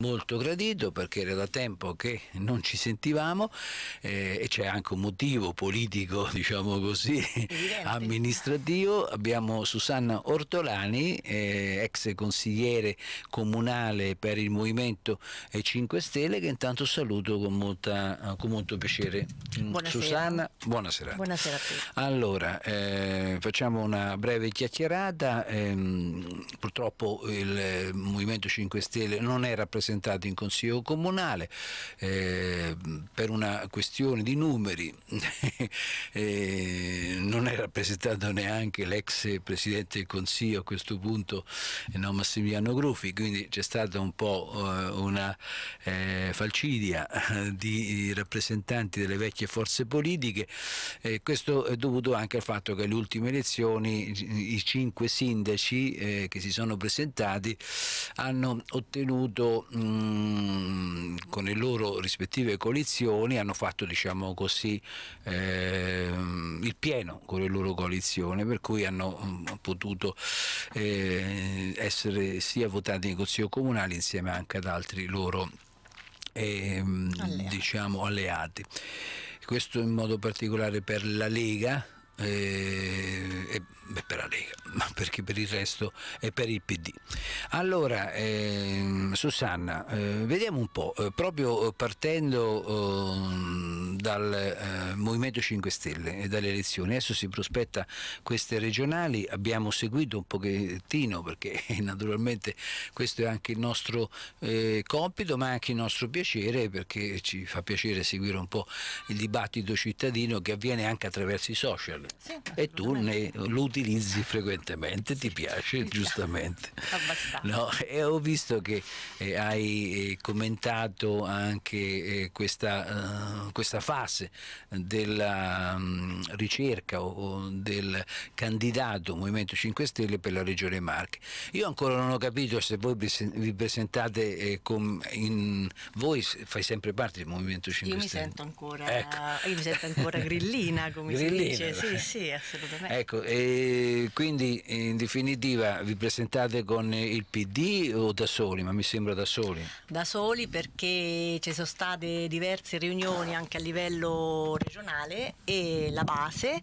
molto gradito perché era da tempo che non ci sentivamo eh, e c'è anche un motivo politico, diciamo così, amministrativo. Abbiamo Susanna Ortolani, eh, ex consigliere comunale per il Movimento 5 Stelle, che intanto saluto con, molta, con molto piacere. Mm, buonasera. Susanna, buonasera. Buonasera a tutti. Allora, eh, facciamo una breve chiacchierata. Ehm, purtroppo il Movimento 5 Stelle non è rappresentato rappresentato in consiglio comunale eh, per una questione di numeri eh, non è rappresentato neanche l'ex presidente del consiglio a questo punto eh, no, Massimiliano Gruffi quindi c'è stata un po' eh, una eh, falcidia eh, di rappresentanti delle vecchie forze politiche questo è dovuto anche al fatto che alle ultime elezioni i cinque sindaci che si sono presentati hanno ottenuto Mm, con le loro rispettive coalizioni hanno fatto diciamo così, eh, il pieno con le loro coalizioni, per cui hanno mm, potuto eh, essere sia votati in Consiglio Comunale insieme anche ad altri loro eh, alleati. Diciamo, alleati. Questo in modo particolare per la Lega. Eh, beh, per la Lega, ma perché per il resto è per il PD. Allora, eh, Susanna, eh, vediamo un po', eh, proprio partendo ehm, dal eh, Movimento 5 Stelle e dalle elezioni, adesso si prospetta queste regionali, abbiamo seguito un pochettino perché naturalmente questo è anche il nostro eh, compito, ma anche il nostro piacere perché ci fa piacere seguire un po' il dibattito cittadino che avviene anche attraverso i social sì, e tu ne, l'utile utilizzi frequentemente, ti piace esatto, giustamente. No, e ho visto che eh, hai eh, commentato anche eh, questa, uh, questa, fase della um, ricerca o, o, del candidato Movimento 5 Stelle per la Regione Marche. Io ancora non ho capito se voi vi presentate eh, com, in, voi fai sempre parte del Movimento 5 io Stelle. Mi sento ancora, ecco. Io mi sento ancora grillina, come grillina, si dice. Sì, sì, assolutamente. Ecco, e quindi in definitiva vi presentate con il PD o da soli? Ma mi sembra da soli. Da soli perché ci sono state diverse riunioni anche a livello regionale e la base,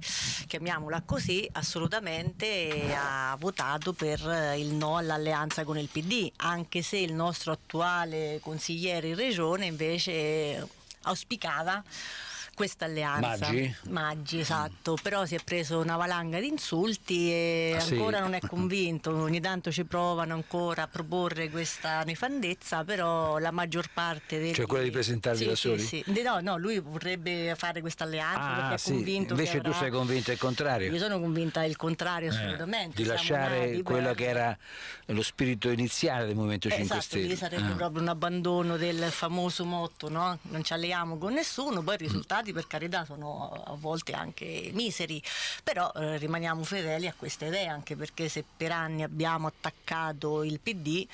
chiamiamola così, assolutamente ha votato per il no all'alleanza con il PD, anche se il nostro attuale consigliere in regione invece auspicava questa alleanza. Maggi? Maggi, esatto, mm. però si è preso una valanga di insulti e ah, ancora sì. non è convinto, ogni tanto ci provano ancora a proporre questa nefandezza, però la maggior parte degli... Cioè quella di presentarvi sì, da soli? Sì, sì. No, no, lui vorrebbe fare questa alleanza ah, perché è sì. convinto Invece tu sei convinta il contrario? Io sono convinta il contrario assolutamente. Eh, di lasciare quello per... che era lo spirito iniziale del Movimento 5 eh, esatto, Stelle. Esatto, sarebbe ah. proprio un abbandono del famoso motto, no? Non ci alleiamo con nessuno, poi il mm. risultato risultati per carità sono a volte anche miseri, però eh, rimaniamo fedeli a questa idea anche perché se per anni abbiamo attaccato il PD,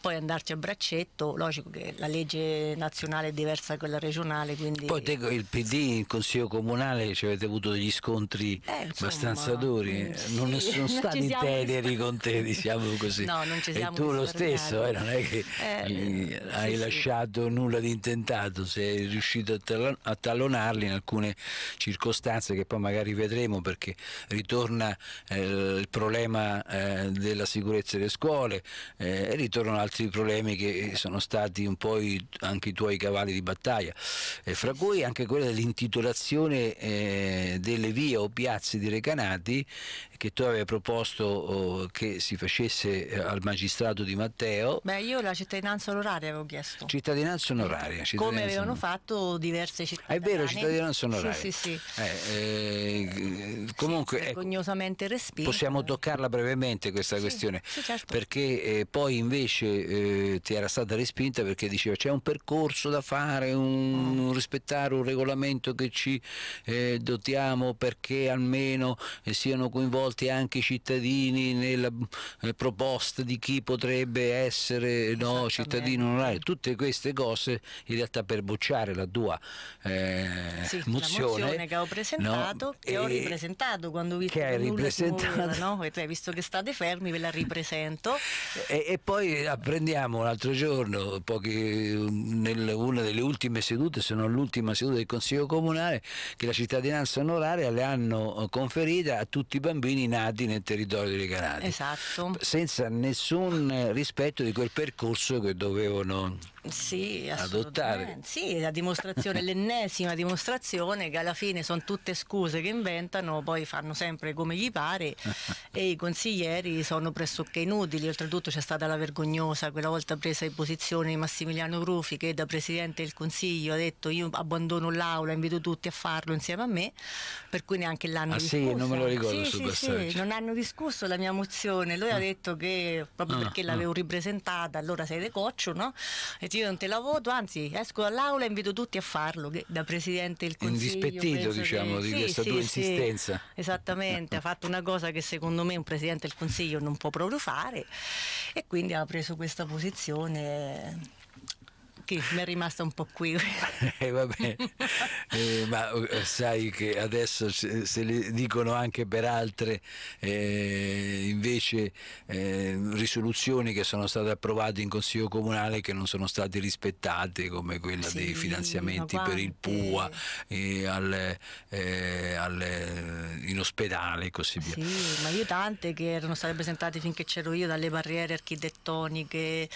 poi andarci a braccetto, logico che la legge nazionale è diversa da quella regionale. Quindi... Poi te, il PD in Consiglio Comunale ci avete avuto degli scontri eh, insomma, abbastanza duri, mm, sì, non sono stati teneri con te, diciamo così. No, non ci siamo e tu lo stesso, eh, non è che eh, hai sì, lasciato sì. nulla di intentato, sei riuscito a, talon- a tallonare fermarli in alcune circostanze che poi magari vedremo perché ritorna eh, il problema eh, della sicurezza delle scuole eh, e ritornano altri problemi che sono stati un po' i, anche i tuoi cavalli di battaglia, eh, fra cui anche quella dell'intitolazione eh, delle vie o piazze di Recanati che tu avevi proposto oh, che si facesse eh, al magistrato di Matteo. Beh, io la cittadinanza onoraria avevo chiesto. Cittadinanza onoraria. Cittadinanza Come avevano fatto diverse città. È vero, cittadinanza onoraria. Sì, sì, sì. Eh, eh, comunque ecco, possiamo toccarla brevemente questa questione certo. perché eh, poi invece eh, ti era stata respinta perché diceva c'è un percorso da fare, un, mm. rispettare un regolamento che ci eh, dotiamo perché almeno eh, siano coinvolti anche i cittadini nella, nella proposta di chi potrebbe essere no, cittadino onorario. Tutte queste cose in realtà per bocciare la tua eh, sì, mozione, mozione, che ho presentato, no? che e ho ripresentato quando ho che, hai ripresentato. no? e tu hai visto che state fermi, ve la ripresento. e, e, poi apprendiamo l'altro giorno, pochi, nel, una delle ultime sedute, se non l'ultima seduta del Consiglio Comunale, che la cittadinanza onoraria le hanno conferita a tutti i bambini nati nel territorio delle Canarie. Esatto. Senza nessun rispetto di quel percorso che dovevano sì, adottare. Sì, la dimostrazione, l'ennesima dimostrazione che alla fine sono tutte scuse che inventano, poi fanno sempre come gli pare e i consiglieri sono pressoché inutili. Oltretutto c'è stata la vergognosa quella volta presa in posizione di Massimiliano Rufi che da Presidente del Consiglio ha detto io abbandono l'Aula, invito tutti a farlo insieme a me, per cui neanche l'hanno ah, discusso. Sì, non me lo ricordo sì, sì, sì, non hanno discusso la mia mozione, lui ah. ha detto che proprio ah, perché ah. l'avevo ripresentata allora sei decoccio, no? E io non te la voto, anzi esco dall'aula e invito tutti a farlo, da Presidente del Consiglio. Indispettito diciamo che... di sì, questa sì, tua sì, insistenza. Esattamente, ha fatto una cosa che secondo me un Presidente del Consiglio non può proprio fare e quindi ha preso questa posizione occhi, mi è rimasta un po' qui. eh, vabbè, eh, ma oh, sai che adesso se, se, le dicono anche per altre eh, invece eh, risoluzioni che sono state approvate in Consiglio Comunale che non sono state rispettate come quella sì, dei finanziamenti per il PUA al, eh, al, eh, in ospedale e così via. Sì, ma io tante che erano state presentate finché c'ero io dalle barriere architettoniche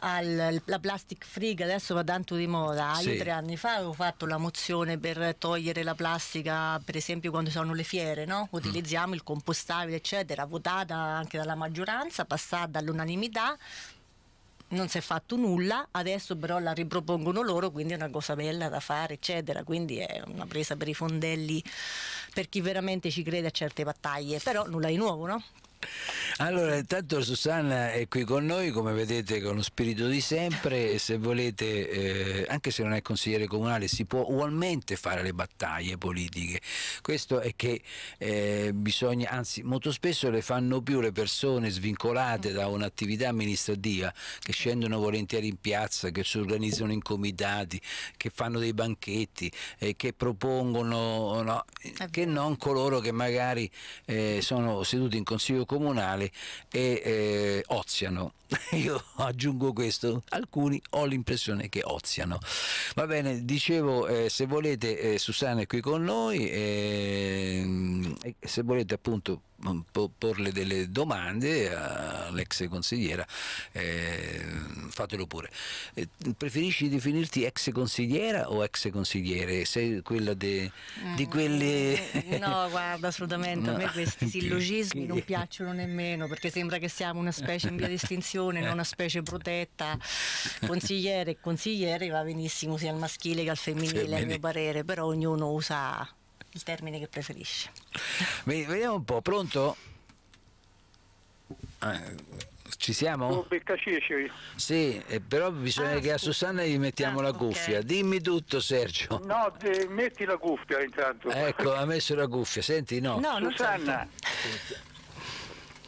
alla plastic free adesso va tanto di moda. Sì. Io tre anni fa avevo fatto la mozione per togliere la plastica, per esempio quando sono le fiere, no? Mm. utilizziamo mm. il compostabile, eccetera, votata anche dalla maggioranza, passata all'unanimità. Non si è fatto nulla, adesso però la ripropongono loro, quindi è una cosa bella da fare, eccetera. Quindi è una presa per i fondelli, per chi veramente ci crede a certe battaglie, però nulla di nuovo, no? Allora, intanto Susanna è qui con noi, come vedete, con lo spirito di sempre. Se volete, eh, anche se non è consigliere comunale, si può ugualmente fare le battaglie politiche. Questo è che eh, bisogna, anzi, molto spesso le fanno più le persone svincolate da un'attività amministrativa che scendono volentieri in piazza, che si organizzano in comitati, che fanno dei banchetti, eh, che propongono, no, che non coloro che magari eh, sono seduti in consiglio comunale e eh, oziano. Io aggiungo questo, alcuni ho l'impressione che oziano. Va bene, dicevo, eh, se volete, eh, Susanna è qui con noi, ehm, se volete appunto porle delle domande all'ex consigliera, eh, fatelo pure. Eh, preferisci definirti ex consigliera o ex consigliere? Sei quella de, mm, di quelle... No, guarda, assolutamente, no. a me questi sillogismi non piacciono nemmeno perché sembra che siamo una specie in via di estinzione, non una specie protetta. Consigliere e consigliere va benissimo sia al maschile che al femminile, femminile. a mio parere, però ognuno usa il termine che preferisce. Vediamo un po', pronto? Eh. Ci siamo? Sì, eh, però bisogna ah, che a Susanna gli mettiamo ah, la cuffia. Okay. Dimmi tutto, Sergio. No, de, metti la cuffia intanto. Ecco, ha messo la cuffia. Senti, no. no Susanna. Susanna.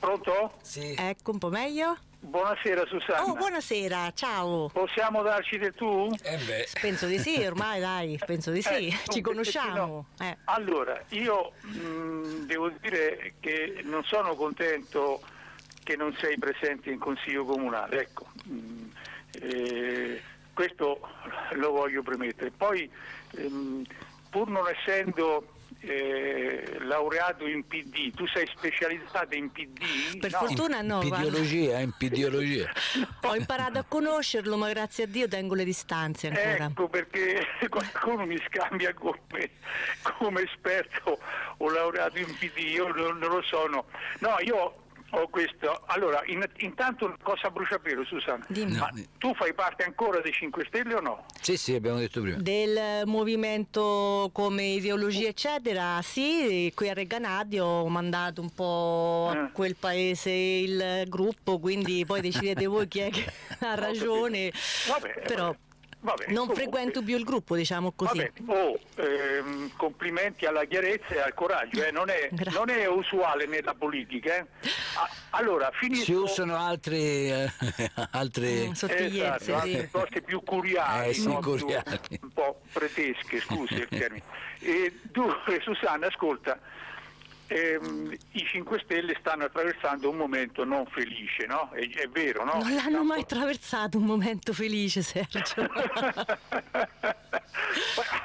Pronto? Sì. Ecco, un po' meglio. Buonasera Susanna. Oh, buonasera, ciao. Possiamo darci del tu? Eh beh. Penso di sì, ormai dai, penso di sì, eh, ci conosciamo. No. Eh. Allora, io mh, mm, devo dire che non sono contento che non sei presente in Consiglio Comunale, ecco, mh, mm, eh, questo lo voglio premettere. Poi mh, ehm, pur non essendo eh, laureato in PD, tu sei specializzato in PD? Per no. fortuna no. In pediologia, in pediologia. Ho imparato a conoscerlo, ma grazie a Dio tengo le distanze ancora. Ecco perché qualcuno mi scambia come, come esperto o laureato in PD, io non, non, lo sono. No, io ho questo. Allora, in, intanto una cosa brucia bruciapelo, Susanna. Dimmi. Ma tu fai parte ancora dei 5 Stelle o no? Sì, sì, abbiamo detto prima. Del movimento come ideologia, eccetera, sì, qui a Reganadio ho mandato un po' a eh. quel paese il gruppo, quindi poi decidete voi chi è che ha ragione. Vabbè, Però... Vabbè. Bene, non comunque. frequento più il gruppo, diciamo così. Oh, ehm, complimenti alla chiarezza e al coraggio, eh. non, è, non, è, usuale nella politica. Eh. Ah, allora, finisco... Si usano altre, eh, altre... Eh, esatto, altre cose più curiali, eh, sì, no? curiali. un po' pretesche, scusi il termine. E, dunque, Susanna, ascolta, ehm, i 5 Stelle stanno attraversando un momento non felice, no? È, è vero, no? Non l'hanno mai attraversato un momento felice, Sergio.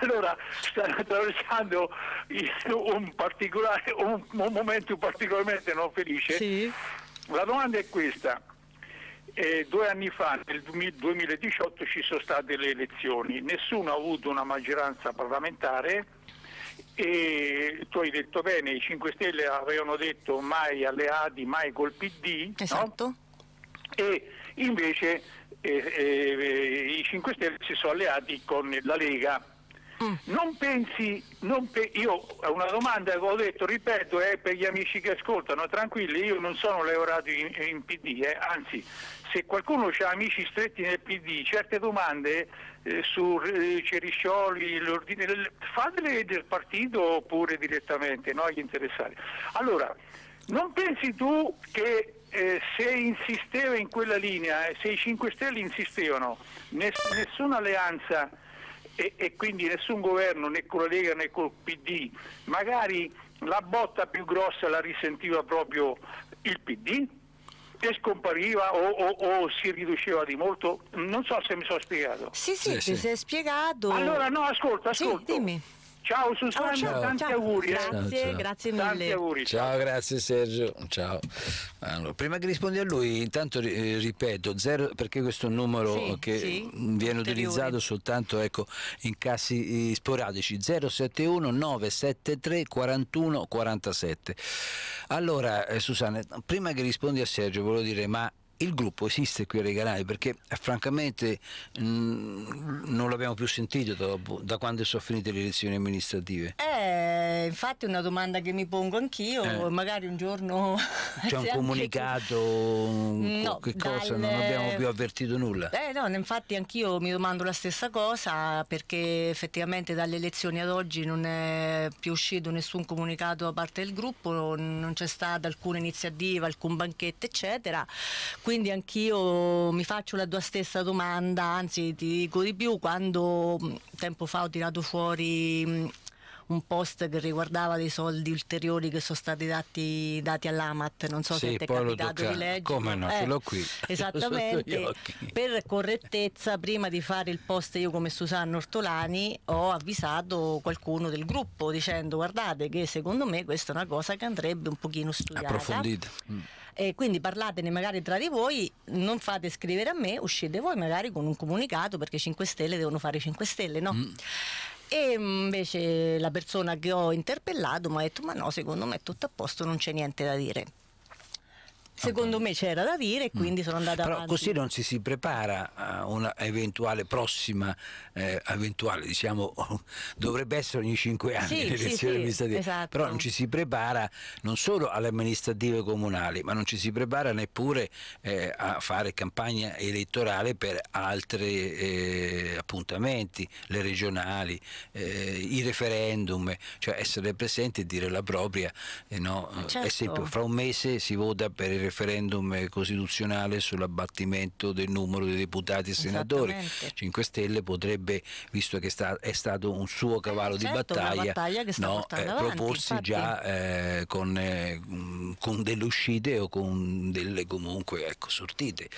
allora stanno attraversando un, un, un, momento particolarmente non felice. Sì. La domanda è questa. Eh, due anni fa, nel 2018, ci sono state le elezioni, nessuno ha avuto una maggioranza parlamentare e tu hai detto bene, i 5 Stelle avevano detto mai alleati, mai col PD, esatto. no? e invece eh, eh, i 5 Stelle si sono alleati con la Lega Mm. Non pensi, non pe- io ho una domanda che ho detto, ripeto, è eh, per gli amici che ascoltano, tranquilli, io non sono laureato in, in PD, eh, anzi se qualcuno ha amici stretti nel PD, certe domande eh, su eh, Ceriscioli, l'ordine, fatele del partito oppure direttamente, no, agli interessati. Allora, non pensi tu che eh, se insisteva in quella linea, eh, se i 5 Stelle insistevano, ness- nessuna alleanza e, e quindi nessun governo né con la Lega né col PD, magari la botta più grossa la risentiva proprio il PD e scompariva o, o, o, si riduceva di molto. Non so se mi sono spiegato. Sì, sì, sì eh, ti sì. sei spiegato. Allora no, ascolta, ascolta. Sì, dimmi. Ciao Susanna, oh, ciao. tanti ciao. auguri. Eh. Grazie, ciao, grazie mille. Tanti auguri. Ciao, grazie Sergio. Ciao. Allora, prima che rispondi a lui, intanto eh, ripeto, zero, perché questo è un numero sì, che sì, viene utilizzato soltanto ecco, in casi eh, sporadici, 071 973 41 47. Allora eh, Susanna, prima che rispondi a Sergio, volevo dire, ma il gruppo esiste qui a Regalai perché eh, francamente mm, non l'abbiamo più sentito dopo, da quando sono finite le elezioni amministrative. Eh, infatti è una domanda che mi pongo anch'io, eh. magari un giorno... C'è un comunicato, un... No, che cosa, dalle... non abbiamo più avvertito nulla. Eh no, infatti anch'io mi domando la stessa cosa perché effettivamente dalle elezioni ad oggi non è più uscito nessun comunicato da parte del gruppo, non c'è stata alcuna iniziativa, alcun banchetto eccetera quindi anch'io mi faccio la tua stessa domanda, anzi ti dico di più, quando tempo fa ho tirato fuori un post che riguardava dei soldi ulteriori che sono stati dati, dati all'AMAT, non so sì, se ti è capitato di leggere. Come no, eh, ce l'ho qui. Eh, esattamente, per correttezza prima di fare il post io come Susanna Ortolani ho avvisato qualcuno del gruppo dicendo guardate che secondo me questa è una cosa che andrebbe un pochino studiata. Approfondita. Mm. E quindi parlatene magari tra di voi, non fate scrivere a me, uscite voi magari con un comunicato perché 5 Stelle devono fare 5 Stelle, no? Mm. E invece la persona che ho interpellato mi ha detto ma no, secondo me è tutto a posto, non c'è niente da dire. Secondo me c'era da dire e mm. quindi mm. sono andata Però avanti. così non ci si prepara a una eventuale prossima, eh, eventuale, diciamo, dovrebbe essere ogni cinque anni sì, le elezioni sì, sì, amministrative. Esatto. Però non ci si prepara non solo alle amministrative comunali, ma non ci si prepara neppure eh, a fare campagna elettorale per altri eh, appuntamenti, le regionali, eh, i referendum, cioè essere presenti e dire la propria. Eh, no? Eh, certo. Esempio, fra un mese si vota per il referendum costituzionale sull'abbattimento del numero dei deputati e senatori. 5 Stelle potrebbe, visto che sta, è stato un suo cavallo eh, certo, di battaglia, battaglia no, eh, proporsi infatti. già eh, con, eh, con, delle uscite o con delle comunque ecco, sortite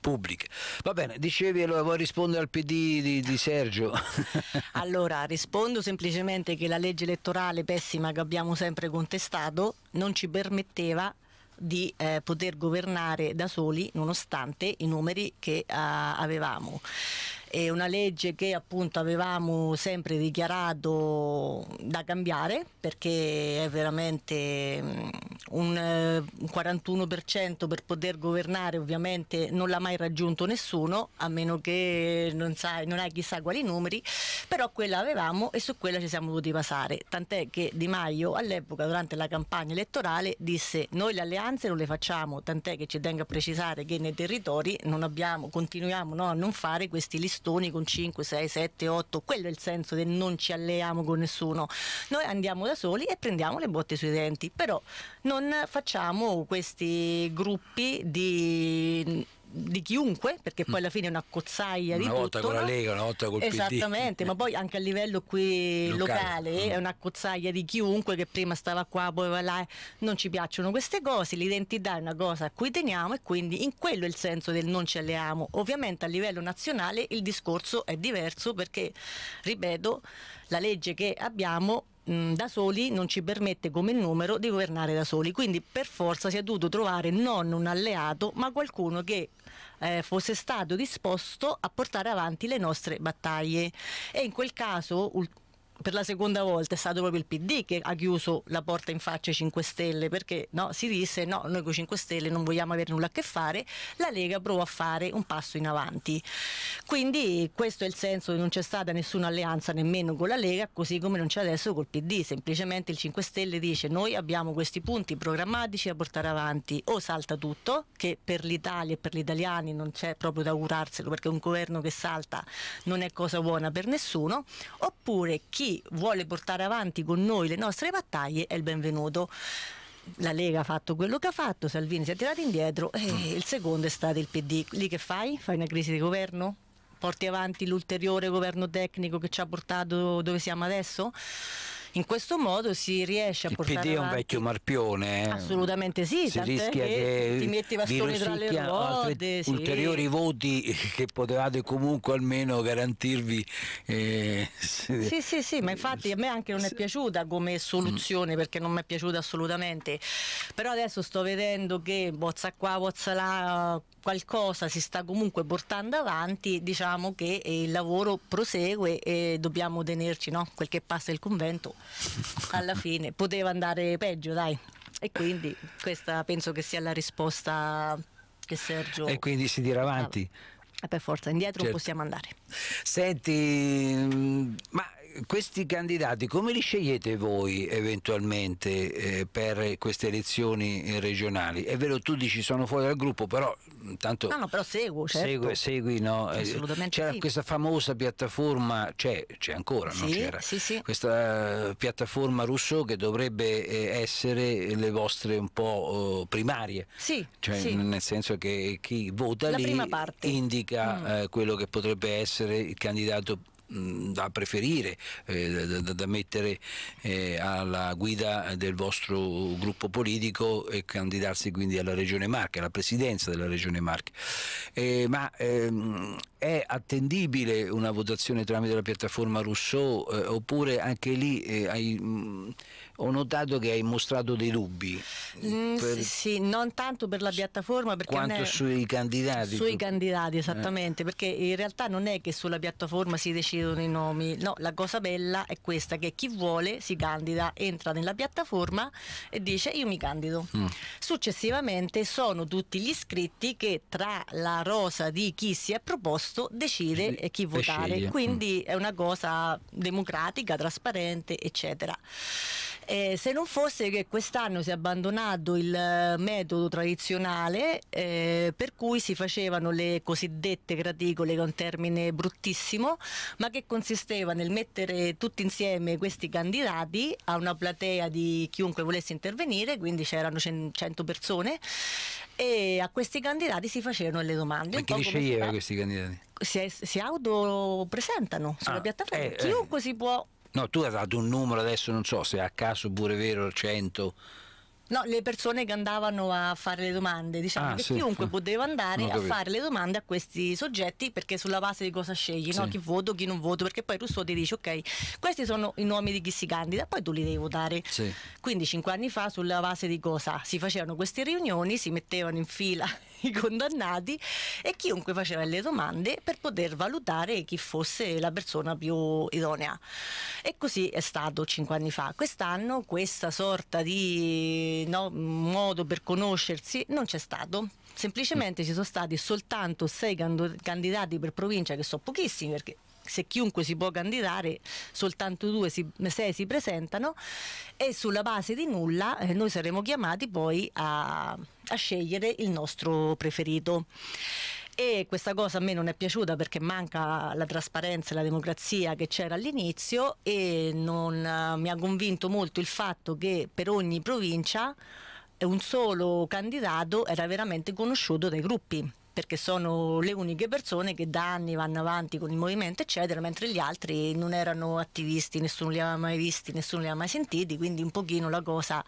pubbliche. Va bene, dicevi allora vuoi rispondere al PD di, di Sergio? allora rispondo semplicemente che la legge elettorale pessima che abbiamo sempre contestato non ci permetteva di eh, poter governare da soli nonostante i numeri che eh, avevamo è una legge che appunto avevamo sempre dichiarato da cambiare perché è veramente mm, un 41% eh, per poter governare ovviamente non l'ha mai raggiunto nessuno a meno che non, sai, non hai chissà quali numeri però quella avevamo e su quella ci siamo dovuti basare tant'è che Di Maio all'epoca durante la campagna elettorale disse noi le alleanze non le facciamo tant'è che ci tengo a precisare che nei territori non abbiamo, continuiamo no, a non fare questi listoni bastoni con 5, 6, 7, 8, quello è il senso del non ci alleiamo con nessuno. Noi andiamo da soli e prendiamo le botte sui denti, però non facciamo questi gruppi di di chiunque, perché poi alla fine è una cozzaia una di tutto. Una volta con la Lega, una volta col Esattamente, ma poi anche a livello qui locale, locale mm. è una cozzaia di chiunque che prima stava qua, poi va là. Non ci piacciono queste cose, l'identità è una cosa a cui teniamo e quindi in quello è il senso del non ci alleamo. Ovviamente a livello nazionale il discorso è diverso perché, ripeto, la legge che abbiamo mh, mm, da soli non ci permette come il numero di governare da soli, quindi per forza si è dovuto trovare non un alleato ma qualcuno che eh, fosse stato disposto a portare avanti le nostre battaglie e in quel caso per la seconda volta è stato proprio il PD che ha chiuso la porta in faccia ai 5 Stelle perché no, si disse no, noi con i 5 Stelle non vogliamo avere nulla a che fare, la Lega prova a fare un passo in avanti. Quindi questo è il senso che non c'è stata nessuna alleanza nemmeno con la Lega, così come non c'è adesso col PD, semplicemente il 5 Stelle dice noi abbiamo questi punti programmatici da portare avanti, o salta tutto, che per l'Italia e per gli italiani non c'è proprio da augurarselo perché un governo che salta non è cosa buona per nessuno, oppure chi chi vuole portare avanti con noi le nostre battaglie è il benvenuto la Lega ha fatto quello che ha fatto, Salvini si è tirato indietro e mm. il secondo è stato il PD. Lì che fai? Fai una crisi di governo? Porti avanti l'ulteriore governo tecnico che ci ha portato dove siamo adesso? In questo modo si riesce a il portare Il PD è un vecchio marpione. Eh. Assolutamente sì, si rischia che, ti metti i bastoni tra le ruote. Sì. Ulteriori voti che potevate comunque almeno garantirvi. Eh, sì, sì, sì, ma infatti a me anche non è piaciuta come mm. soluzione perché non mi è piaciuta assolutamente. Però adesso sto vedendo che bozza qua, bozza là, qualcosa si sta comunque portando avanti, diciamo che eh, il lavoro prosegue e dobbiamo tenerci, no? Quel che passa il convento alla fine poteva andare peggio, dai. E quindi questa penso che sia la risposta che Sergio. E quindi si dirà avanti. Ah, per forza, indietro certo. possiamo andare. Senti, mm, ma questi candidati come li scegliete voi eventualmente eh, per queste elezioni eh, regionali? È vero, tu dici sono fuori dal gruppo, però intanto... Mm, no, no, però seguo, certo. Segui, segui no? Eh, c'era sì. questa famosa piattaforma, c'è, ancora, sì, no? C'era sì, questa piattaforma Rousseau che dovrebbe eh, essere le vostre un po' oh, primarie. Sì, cioè, Nel senso che chi vota La lì indica mm. eh, quello che potrebbe essere il candidato Mm, da preferire, eh, da, da, mettere eh, alla guida del vostro gruppo politico e candidarsi quindi alla Regione Marche, alla presidenza della Regione Marche. Eh, ma ehm, è attendibile una votazione tramite la piattaforma Rousseau eh, oppure anche lì eh, hai, mh, mm, ho notato che hai mostrato dei dubbi? Mm, eh, per... Sì, non tanto per la piattaforma quanto è... sui candidati. Sui tu... candidati eh. esattamente, eh. perché in realtà non è che sulla piattaforma si decidono i nomi, no, la cosa bella è questa che chi vuole si candida, entra nella piattaforma e dice io mi candido. Mm. Successivamente sono tutti gli iscritti che tra la rosa di chi si è proposto agosto decide chi, eh, chi votare, sceglie. quindi mm. è una cosa democratica, trasparente, eccetera. Eh, se non fosse che quest'anno si è abbandonato il eh, metodo tradizionale eh, per cui si facevano le cosiddette graticole, che è un termine bruttissimo, ma che consisteva nel mettere tutti insieme questi candidati a una platea di chiunque volesse intervenire, quindi c'erano 100 persone e a questi candidati si facevano le domande. Ma chi li sceglieva questi candidati? Si, si autopresentano sulla ah, piattaforma, eh, eh. chiunque si può No, tu hai dato un numero adesso, non so se a caso oppure vero 100. No, le persone che andavano a fare le domande, diciamo ah, che sì, chiunque sì. poteva andare a fare le domande a questi soggetti perché sulla base di cosa scegli, sì. no? chi voto, chi non voto, perché poi Rousseau ti dice ok, questi sono i nomi di chi si candida, poi tu li devi votare. Quindi cinque anni fa sulla base di cosa si facevano queste riunioni, si mettevano in fila i condannati e chiunque faceva le domande per poter valutare chi fosse la persona più idonea. E così è stato cinque anni fa. Quest'anno questa sorta di no, modo per conoscersi non c'è stato. Semplicemente ci sono stati soltanto sei candidati per provincia, che sono pochissimi perché se chiunque si può candidare, soltanto due, si, sei si presentano e sulla base di nulla eh, noi saremo chiamati poi a, a scegliere il nostro preferito e questa cosa a me non è piaciuta perché manca la trasparenza e la democrazia che c'era all'inizio e non eh, mi ha convinto molto il fatto che per ogni provincia eh, un solo candidato era veramente conosciuto dai gruppi perché sono le uniche persone che da anni vanno avanti con il movimento eccetera, mentre gli altri non erano attivisti, nessuno li aveva mai visti, nessuno li aveva mai sentiti, quindi un pochino la cosa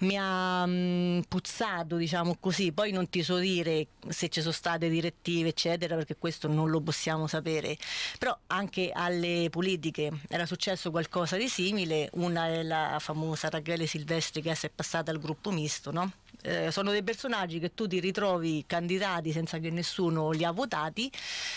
mi ha mh, mm, puzzato, diciamo così. Poi non ti so dire se ci sono state direttive, eccetera, perché questo non lo possiamo sapere. Però anche alle politiche era successo qualcosa di simile. Una è la famosa Rachele Silvestri che è passata al gruppo misto, no? eh, sono dei personaggi che tu ti ritrovi candidati senza che nessuno li ha votati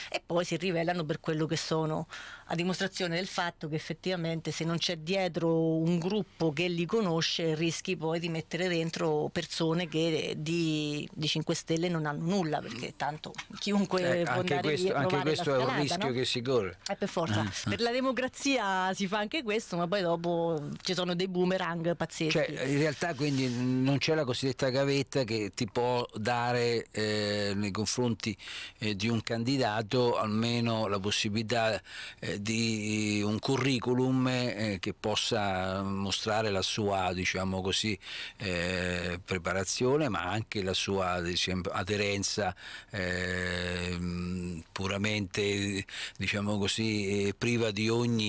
e poi si rivelano per quello che sono, a dimostrazione del fatto che effettivamente se non c'è dietro un gruppo che li conosce rischi poi di mettere dentro persone che di, di 5 Stelle non hanno nulla perché tanto chiunque eh, può andare questo, lì Anche questo scalata, è un rischio no? che si corre. Eh, per forza, eh, eh. per la democrazia si fa anche questo ma poi dopo ci sono dei boomerang pazzeschi. Cioè in realtà quindi non c'è la cosiddetta gavetta che ti può dare eh, nei confronti eh, di un candidato almeno la possibilità eh, di un curriculum eh, che possa mostrare la sua diciamo così, eh, preparazione ma anche la sua diciamo, aderenza ehm, puramente diciamo così, eh, priva di ogni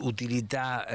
utilità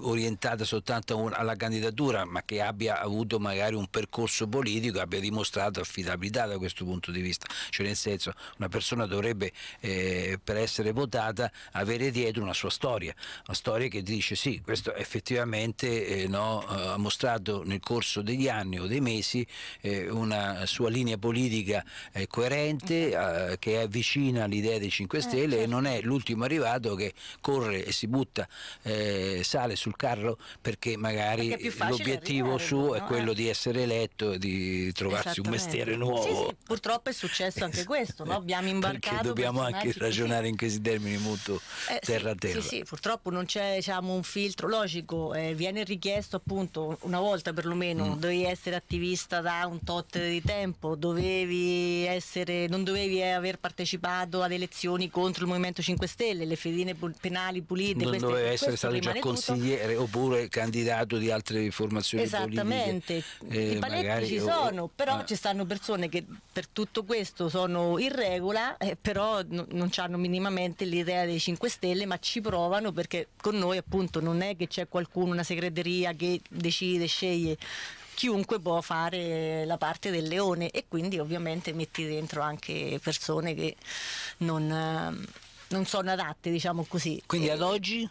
orientata soltanto alla candidatura ma che abbia avuto magari un percorso politico abbia dimostrato affidabilità da questo punto di vista, cioè nel senso una persona dovrebbe eh, per essere votata avere dietro una sua storia, una storia che dice sì, questo effettivamente eh, no, ha mostrato nel corso degli anni o dei mesi eh, una sua linea politica eh, coerente mhm. che è vicina all'idea dei 5 eh, Stelle certo. e non è l'ultimo arrivato che corre e si butta, eh, sale sul carro perché magari perché l'obiettivo suo è quello eh. di essere eletto e di trovarsi un mestiere nuovo. Sì, sì, purtroppo è successo anche eh, questo, no? Eh, abbiamo imbarcato... Perché dobbiamo anche ragionare in questi termini molto eh, terra-terra. Sì, sì, purtroppo non c'è diciamo, un filtro logico, eh, viene richiesto appunto una volta perlomeno, mm. dovevi essere attivista da un tot di tempo, dovevi essere, non dovevi aver partecipato ad elezioni contro il Movimento 5 Stelle, le fedine penali pulite. Non queste, doveva essere stato già consigliere tutto. oppure candidato di altre formazioni formazioni Esattamente. Eh, I paletti ci sono, o, però eh. ci stanno persone che per tutto questo sono in regola, eh, però n- non hanno minimamente l'idea dei 5 Stelle, ma ci provano perché con noi appunto non è che c'è qualcuno, una segreteria che decide, sceglie chiunque può fare la parte del leone e quindi ovviamente metti dentro anche persone che non, non sono adatte, diciamo così. Quindi eh, ad oggi?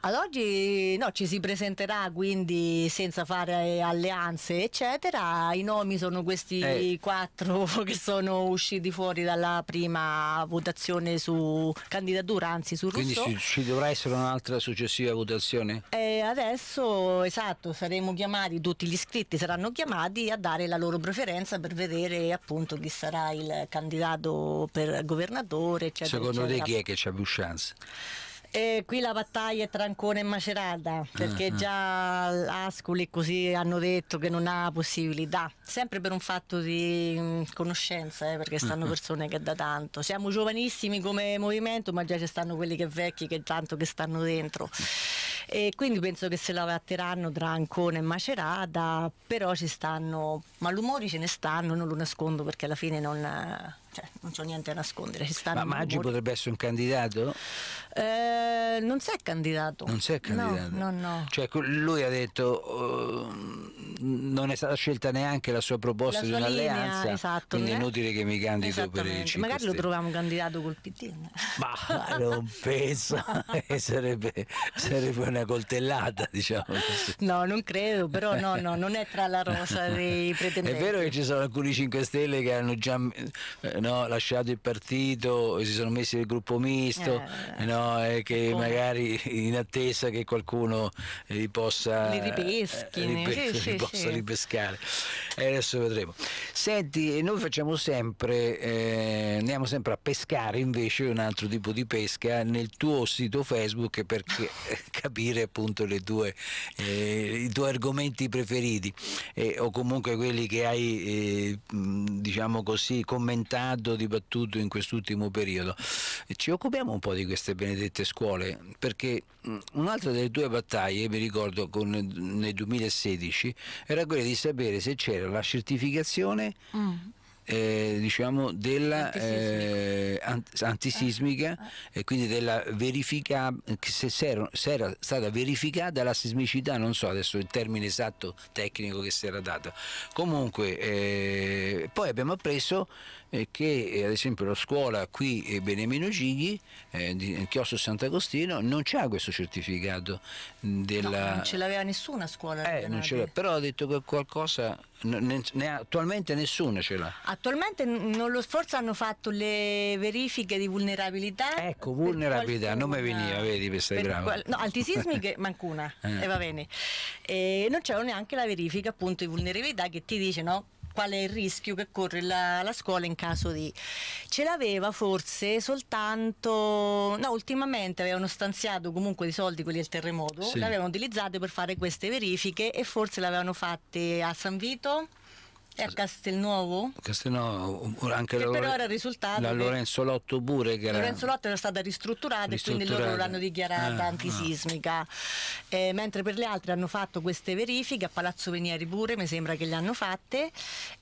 Ad oggi no, ci si presenterà quindi senza fare eh, alleanze, eccetera. I nomi sono questi eh. quattro che sono usciti fuori dalla prima votazione su candidatura, anzi su Rousseau. Quindi ci, ci dovrà essere un'altra successiva votazione? E adesso, esatto, saremo chiamati, tutti gli iscritti saranno chiamati a dare la loro preferenza per vedere appunto chi sarà il candidato per governatore, eccetera. Secondo eccetera. te chi è che ha più chance? Eh, qui la battaglia è tra Ancona e Macerata, perché ah, ah. già Ascoli così hanno detto che non ha possibilità, sempre per un fatto di mm, conoscenza, eh, perché stanno mm, mm. persone che da tanto, siamo giovanissimi come movimento, ma già ci stanno quelli che vecchi che tanto che stanno dentro. E quindi penso che se la batteranno tra Ancona e Macerata, però ci stanno malumori ce ne stanno, non lo nascondo perché alla fine non cioè, non c'ho niente a nascondere. Ma Maggi muri. potrebbe essere un candidato? Eh, non si è candidato. Non si è candidato? No, no, no. Cioè, lui ha detto uh, non è stata scelta neanche la sua proposta la sua di un'alleanza, esatto, quindi è eh. inutile che mi candido per il 5 Magari lo troviamo candidato col PD. Eh. Ma non penso, sarebbe, sarebbe, una coltellata, diciamo. No, non credo, però no, no, non è tra la rosa dei pretendenti. È vero che ci sono alcuni 5 Stelle che hanno già... Eh, no, lasciato il partito, si sono messi nel gruppo misto, eh, eh no, eh, che come? magari in attesa che qualcuno eh, li possa, li ripeschi, eh, ripe sì, li sì, possa sì. ripescare. E adesso vedremo. Senti, noi facciamo sempre, andiamo sempre a pescare invece un altro tipo di pesca nel tuo sito Facebook per capire appunto due, i tuoi argomenti preferiti o comunque quelli che hai diciamo così commentato caldo dibattuto in quest'ultimo periodo. Ci occupiamo un po' di queste benedette scuole perché mm, un'altra delle due battaglie, mi ricordo con, nel 2016, era quella di sapere se c'era la certificazione mm. Eh, diciamo della antisismica, eh, antisismica eh, eh. e quindi della verifica se, se era stata verificata la sismicità non so adesso il termine esatto tecnico che si era dato comunque eh, poi abbiamo appreso eh, che ad esempio la scuola qui eh, Benemino Gigli, eh, di Chiosso Sant'Agostino, non c'ha questo certificato mm, della... No, non ce l'aveva nessuna scuola. Eh, non ce l'ha, però ha detto che qualcosa, ne, ne, attualmente nessuna ce l'ha. Attualmente non lo, forse hanno fatto le verifiche di vulnerabilità. Ecco, vulnerabilità, non mi veniva, vedi, questa è grave. Qual- no, altisismiche mancuna, eh. e va bene. E non c'è neanche la verifica appunto di vulnerabilità che ti dice no qual è il rischio che corre la, la, scuola in caso di... Ce l'aveva forse soltanto... No, ultimamente avevano stanziato comunque dei soldi quelli del terremoto, sì. l'avevano utilizzato per fare queste verifiche e forse l'avevano fatte a San Vito, e cioè, a Castelnuovo? Castelnuovo, anche che la, però era risultato la Lorenzo Lotto pure che era... Lorenzo Lotto era stata ristrutturata, e quindi loro l'hanno dichiarata ah, antisismica. Ah. Eh, mentre per le altre hanno fatto queste verifiche, a Palazzo Venieri pure mi sembra che le hanno fatte,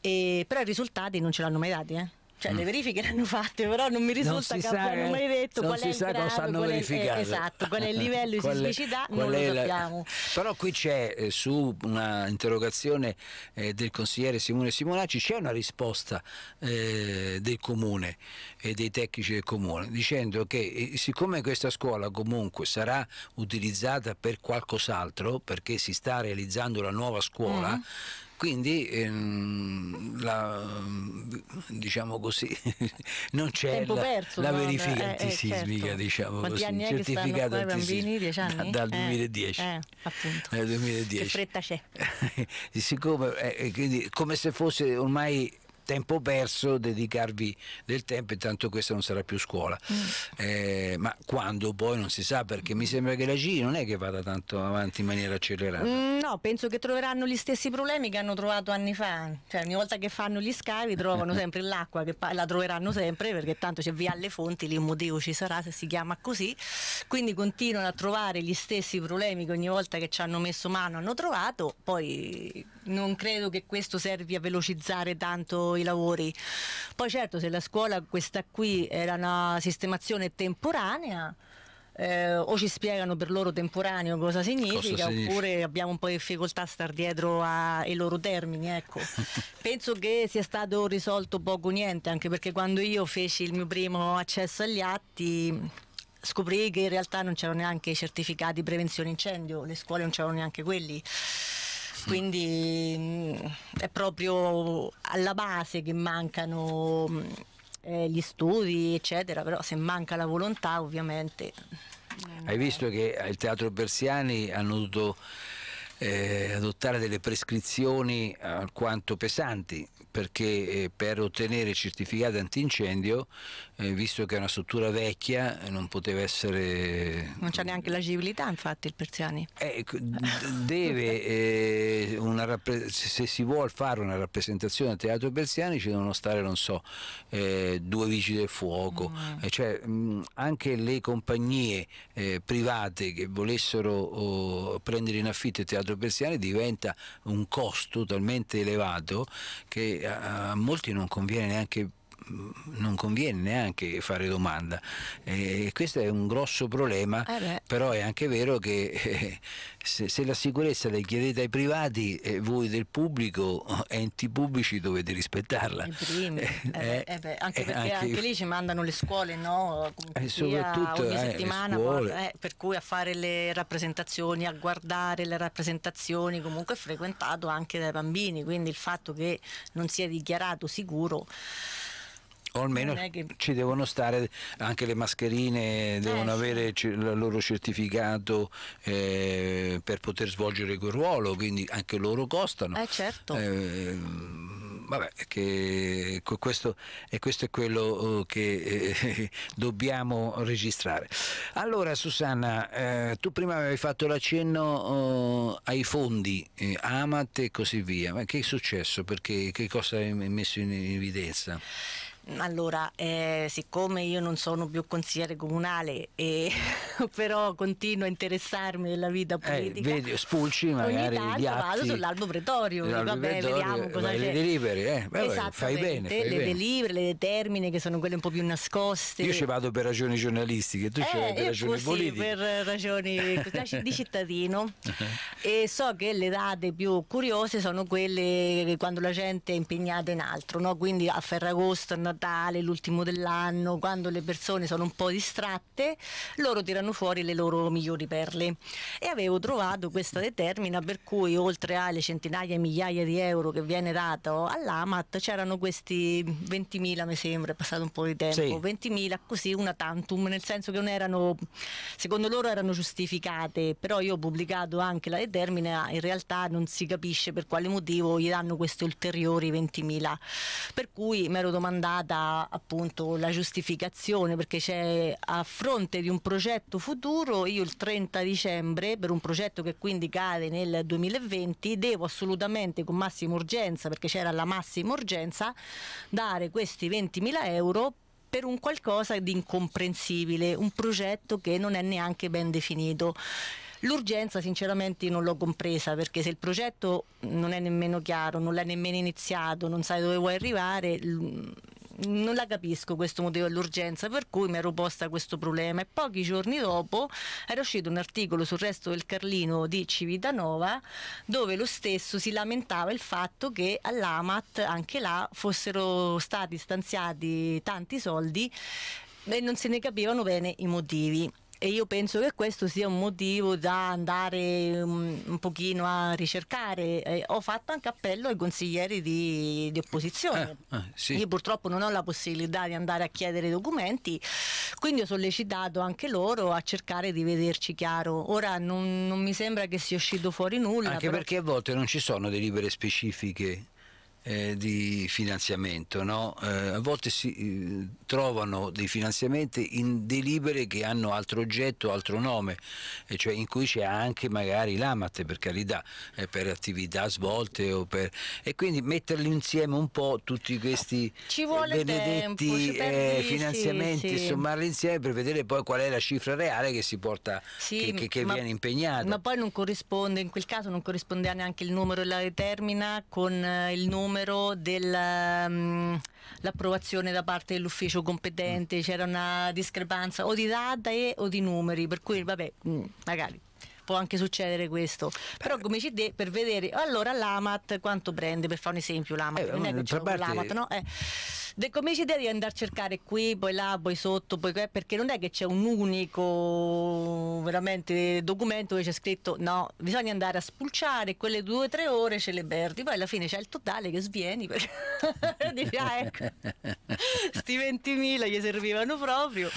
eh, però i risultati non ce l'hanno mai dati. Eh cioè mm. le verifiche le hanno fatte, però non mi risulta non che abbiano mai detto non qual si è il sa cosa hanno eh, verificato. È, esatto, qual è il livello di sismicità, non lo sappiamo. Però qui c'è eh, su una interrogazione eh, del consigliere Simone Simonacci c'è una risposta eh, del comune e dei tecnici del comune dicendo che eh, siccome questa scuola comunque sarà utilizzata per qualcos'altro, perché si sta realizzando la nuova scuola mm. Quindi ehm, la, diciamo così, non c'è Tempo la, perso, la verifica no? antisismica, eh, eh, eh certo. diciamo Quanti così, certificato antisismica da, dal 2010. Eh eh, eh, eh, 2010. Che fretta c'è. siccome, quindi, come se fosse ormai tempo perso dedicarvi del tempo e tanto questa non sarà più scuola mm. eh, ma quando poi non si sa perché mi sembra che la GI non è che vada tanto avanti in maniera accelerata mm, no penso che troveranno gli stessi problemi che hanno trovato anni fa cioè ogni volta che fanno gli scavi trovano sempre l'acqua che la troveranno sempre perché tanto c'è via alle fonti lì un motivo ci sarà se si chiama così quindi continuano a trovare gli stessi problemi che ogni volta che ci hanno messo mano hanno trovato poi non credo che questo servi a velocizzare tanto i lavori. Poi certo se la scuola questa qui era una sistemazione temporanea, eh, o ci spiegano per loro temporaneo cosa significa, cosa significa, oppure abbiamo un po' di difficoltà a star dietro ai loro termini. Ecco. Penso che sia stato risolto poco o niente, anche perché quando io feci il mio primo accesso agli atti scoprì che in realtà non c'erano neanche i certificati di prevenzione incendio, le scuole non c'erano neanche quelli quindi mh, mm, è proprio alla base che mancano mh, mm, eh, gli studi, eccetera, però se manca la volontà ovviamente... Hai visto che il Teatro persiani hanno dovuto eh, adottare delle prescrizioni alquanto pesanti perché eh, per ottenere certificato antincendio, eh, visto che è una struttura vecchia, eh, non poteva essere... Non c'è neanche l'agibilità infatti il Persiani. Eh, ecco, deve una, se si vuole fare una rappresentazione a Teatro Berziani ci devono stare, non so, eh, due vigili del fuoco, mm. Eh, cioè, mh, anche le compagnie eh, private che volessero oh, prendere in affitto il Teatro Berziani diventa un costo talmente elevato che a, a molti non conviene neanche non conviene neanche fare domanda. Eh, questo è un grosso problema, eh però è anche vero che eh, se, la sicurezza la chiedete ai privati, eh, voi del pubblico, eh, enti pubblici, dovete rispettarla. Primi, beh, anche perché anche, anche, lì ci mandano le scuole, no? Comunque, soprattutto ogni settimana, ma, per cui a fare le rappresentazioni, a guardare le rappresentazioni, comunque frequentato anche dai bambini, quindi il fatto che non sia dichiarato sicuro o almeno che... ci devono stare anche le mascherine, eh, devono eh, avere il loro certificato eh, per poter svolgere quel ruolo, quindi anche loro costano. Eh certo. Eh, vabbè, che questo, e questo è quello oh, che eh, dobbiamo registrare. Allora Susanna, eh, tu prima avevi fatto l'accenno eh, ai fondi, eh, Amat e così via, ma che è successo? Perché, che cosa hai messo in evidenza? Allora, eh, siccome io non sono più consigliere comunale, e, però continuo a interessarmi della vita eh, politica, eh, vedi, spulci magari ogni tanto vado sull'albo pretorio, dico, vabbè, vediamo eh, cosa c'è. Le delibere, eh? Vabbè, fai esatto, bene. Fai le bene. le determine che sono quelle un po' più nascoste. Io ci vado per ragioni giornalistiche, tu eh, ci vai per eh, ragioni politiche. per ragioni di cittadino. e so che le date più curiose sono quelle quando la gente è impegnata in altro, no? quindi a Ferragosto andate Natale, l'ultimo dell'anno, quando le persone sono un po' distratte, loro tirano fuori le loro migliori perle. E avevo trovato questa determina per cui oltre alle centinaia e migliaia di euro che viene dato all'AMAT c'erano questi 20.000, mi sembra, è passato un po' di tempo, sì. 20.000 così una tantum, nel senso che non erano, secondo loro erano giustificate, però io ho pubblicato anche la determina, in realtà non si capisce per quale motivo gli danno questi ulteriori 20.000. Per cui mi ero domandata data appunto la giustificazione perché c'è a fronte di un progetto futuro io il 30 dicembre per un progetto che quindi cade nel 2020 devo assolutamente con massima urgenza perché c'era la massima urgenza dare questi 20.000 euro per un qualcosa di incomprensibile, un progetto che non è neanche ben definito. L'urgenza sinceramente non l'ho compresa perché se il progetto non è nemmeno chiaro, non l'è nemmeno iniziato, non sai dove vuoi arrivare, non la capisco questo motivo dell'urgenza, per cui mi ero posta questo problema e pochi giorni dopo era uscito un articolo sul resto del Carlino di Civitanova dove lo stesso si lamentava il fatto che all'Amat anche là fossero stati stanziati tanti soldi e non se ne capivano bene i motivi e io penso che questo sia un motivo da andare um, un pochino a ricercare. Eh, ho fatto anche appello ai consiglieri di, di opposizione. Eh, eh, sì. Io purtroppo non ho la possibilità di andare a chiedere documenti, quindi ho sollecitato anche loro a cercare di vederci chiaro. Ora non, non mi sembra che sia uscito fuori nulla. Anche però... perché a volte non ci sono delibere specifiche eh, di finanziamento. No? Eh, a volte si eh, trovano dei finanziamenti in delibere che hanno altro oggetto, altro nome, cioè in cui c'è anche magari l'AMAT per carità, eh, per attività svolte per... e quindi metterli insieme un po' tutti questi eh, benedetti tempo, finanziamenti, sì, sì. sommarli insieme per vedere poi qual è la cifra reale che si porta, sì, che, che, che ma, viene impegnata. Ma poi non corrisponde, in quel caso non corrisponde neanche il numero della determina con il numero numero dell'approvazione mm, um, da parte dell'ufficio competente, mm. c'era una discrepanza o di data e, o di numeri, per cui vabbè, mm, magari può anche succedere questo. Però come ci dite per vedere allora l'AMAT quanto prende per fare un esempio l'AMAT, eh, non è che eh, parte... l'AMAT, no? Eh. De come ci devi andare a cercare qui, poi là, poi sotto, poi qua, perché non è che c'è un unico veramente documento dove c'è scritto no, bisogna andare a spulciare quelle due o tre ore ce le perdi, poi alla fine c'è il totale che svieni perché dici ah ecco, sti 20.000 gli servivano proprio,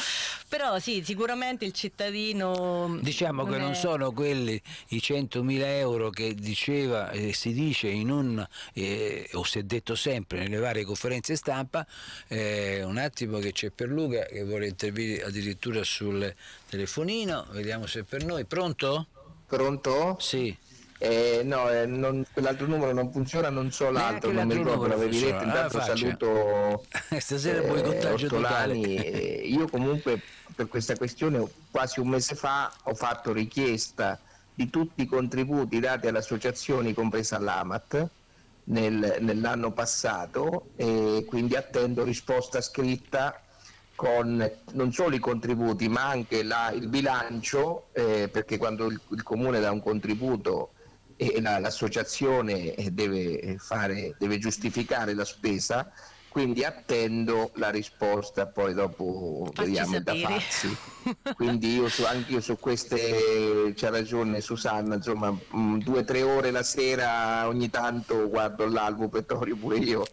però sì, sicuramente il cittadino... Diciamo non che è... non sono quelli i 100.000 euro che diceva e eh, si dice in un, eh, o si è detto sempre nelle varie conferenze stampa, eh, un attimo che c'è per Luca che vuole intervenire addirittura sul telefonino, vediamo se è per noi, pronto? Pronto? Sì. Eh, no, eh, non, quell'altro numero non funziona, non so l'altro, non mi ricordo la verità. Intanto ah, saluto Stasera eh, puoi Ortolani. Eh, io comunque per questa questione quasi un mese fa ho fatto richiesta di tutti i contributi dati alle associazioni, compresa l'AMAT, nel, nell'anno passato e quindi attendo risposta scritta con non solo i contributi ma anche la, il bilancio, eh, perché quando il, il, comune dà un contributo e la, l'associazione eh, deve, fare, deve giustificare la spesa, quindi attendo la risposta poi dopo Facci vediamo sapere. da farsi quindi io su, anche io su queste c'ha ragione Susanna insomma mh, mm, due o tre ore la sera ogni tanto guardo l'albo Pettorio pure io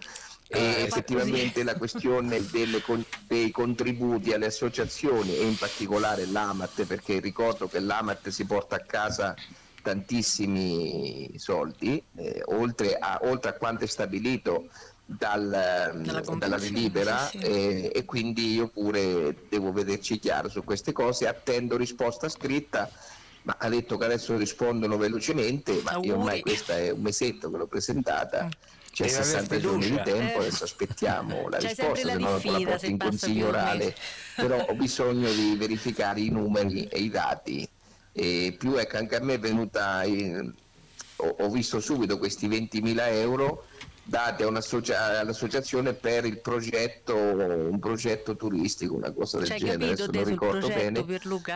eh, e effettivamente la questione delle, dei contributi alle associazioni e in particolare l'AMAT perché ricordo che l'AMAT si porta a casa tantissimi soldi eh, oltre, a, oltre a quanto è stabilito dal, dalla, delibera sì, sì. E, e, quindi io pure devo vederci chiaro su queste cose, attendo risposta scritta, ma ha detto che adesso rispondono velocemente, ma Auguri. io ormai questa è un mesetto che l'ho presentata. Mm. C'è 60 giorni di tempo, eh. adesso aspettiamo la C'è risposta, la se no dopo la porto in consiglio orale. Però ho bisogno di verificare i numeri e i dati. E più ecco, anche a me è venuta, in... ho, ho visto subito questi 20.000 euro dati all'associazione per il progetto, un progetto turistico, una cosa del C'è cioè, genere, adesso non ricordo bene,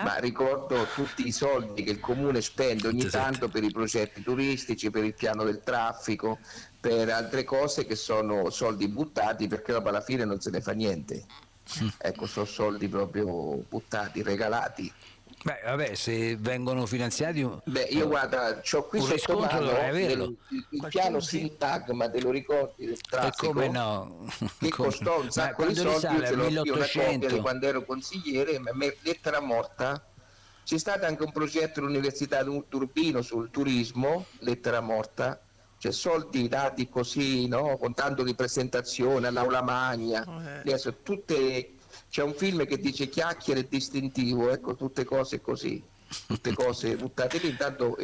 ma ricordo tutti i soldi che il comune spende ogni esatto. tanto per i progetti turistici, per il piano del traffico, per altre cose che sono soldi buttati perché dopo alla fine non se ne fa niente. Mm. Ecco, sono soldi proprio buttati, regalati. Beh, vabbè, se vengono finanziati... Beh, io eh, guarda, ho qui sotto mano del, il, il piano non... sintagma, te lo ricordi, del traffico? E come no? Che costò un sacco di soldi, io ce l'ho 1800... quando ero consigliere, ma lettera morta, c'è stato anche un progetto dell'Università Turbino sul turismo, lettera morta, cioè soldi dati così, no? con tanto di presentazione all'aula magna, eh. adesso tutte c'è un film che dice chiacchiere distintivo, ecco tutte cose così, tutte cose buttate lì, intanto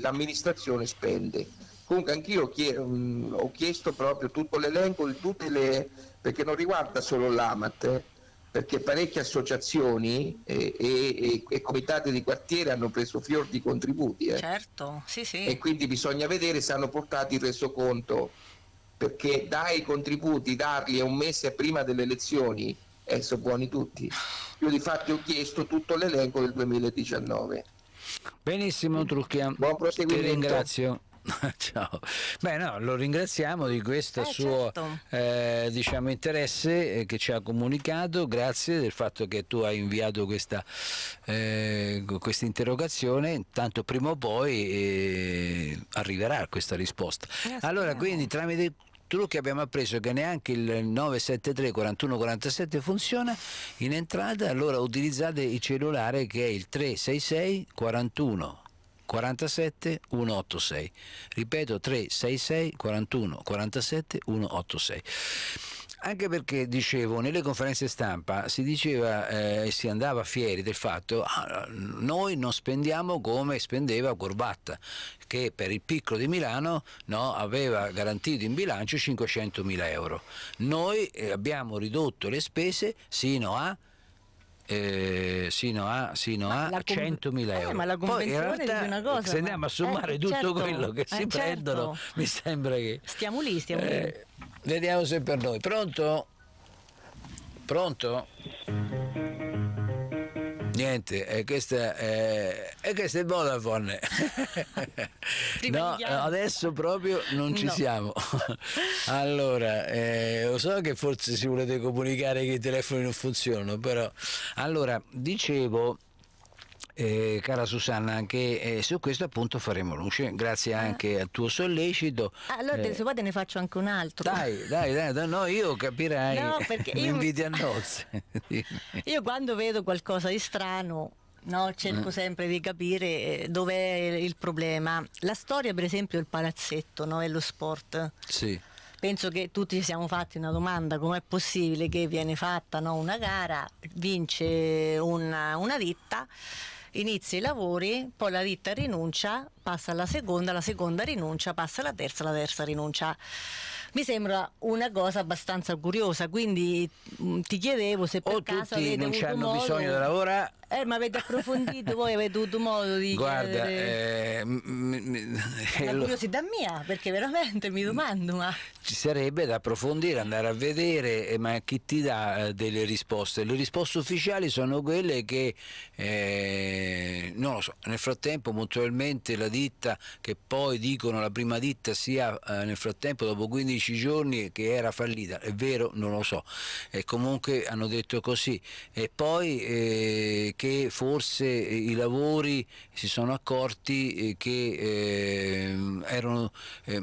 l'amministrazione spende. Comunque anch'io chie- mh, mm, ho chiesto proprio tutto l'elenco di tutte le... perché non riguarda solo l'AMAT, eh, perché parecchie associazioni e, e, e, comitati di quartiere hanno preso fior di contributi. Eh. Certo, sì sì. E quindi bisogna vedere se hanno portato il resoconto, perché dai contributi, darli un mese prima delle elezioni e sono buoni tutti. Io di fatto ho chiesto tutto l'elenco del 2019. Benissimo Trucchia, Buon ti ringrazio. Ciao. Beh, no, lo ringraziamo di questo eh, certo. suo certo. eh, diciamo, interesse eh, che ci ha comunicato, grazie del fatto che tu hai inviato questa eh, quest interrogazione, intanto prima o poi eh, arriverà questa risposta. allora, quindi tramite quello che abbiamo appreso è che neanche il 973 4147 funziona in entrata, allora utilizzate il cellulare che è il 366 41 47 186. Ripeto 366 41 47 186. Anche perché, dicevo, nelle conferenze stampa si diceva eh, e eh, si andava fieri del fatto ah, noi non spendiamo come spendeva Gorbatta, che per il piccolo di Milano no, aveva garantito in bilancio 500 mila euro. Noi eh, abbiamo ridotto le spese sino a eh, sino a, sino a 100.000 eh, euro. ma la Poi in una cosa, se andiamo a sommare eh, tutto certo, quello che si certo. prendono, mi sembra che... Stiamo lì, stiamo lì. Vediamo se è per noi. Pronto? Pronto? Niente, e eh, questa è, eh, questa è Vodafone. no, adesso proprio non ci no. siamo. allora, eh, lo so che forse si volete comunicare che i telefoni non funzionano, però... Allora, dicevo eh, cara Susanna, anche eh, su questo appunto faremo luce, grazie ah. anche eh. al tuo sollecito. Ah, allora, eh. se vuoi te ne faccio anche un altro. Dai, dai, dai, dai no, io capirai, no, perché io... invidia nozze. io quando vedo qualcosa di strano, no, cerco eh. sempre di capire eh, dov'è il problema. La storia, per esempio, il palazzetto, no, è lo sport. Sì penso che tutti ci siamo fatti una domanda, com'è possibile che viene fatta no, una gara, vince una, una ditta inizia i lavori, poi la ditta rinuncia, passa alla seconda, la seconda rinuncia, passa alla terza, la terza rinuncia mi sembra una cosa abbastanza curiosa, quindi mm, ti chiedevo se per o caso tutti non ci hanno bisogno di lavorare eh, ma avete approfondito voi, avete avuto modo di Guarda, chiedere... eh, è eh, curiosità mia, perché veramente mi domando, ma... Ci sarebbe da approfondire, andare a vedere, eh, ma chi ti dà eh, delle risposte? Le risposte ufficiali sono quelle che, eh, non lo so, nel frattempo molto probabilmente la ditta che poi dicono la prima ditta sia eh, nel frattempo dopo 15 15 giorni che era fallita, è vero? Non lo so, e comunque hanno detto così e poi eh, che forse i lavori si sono accorti eh, che eh, erano, eh,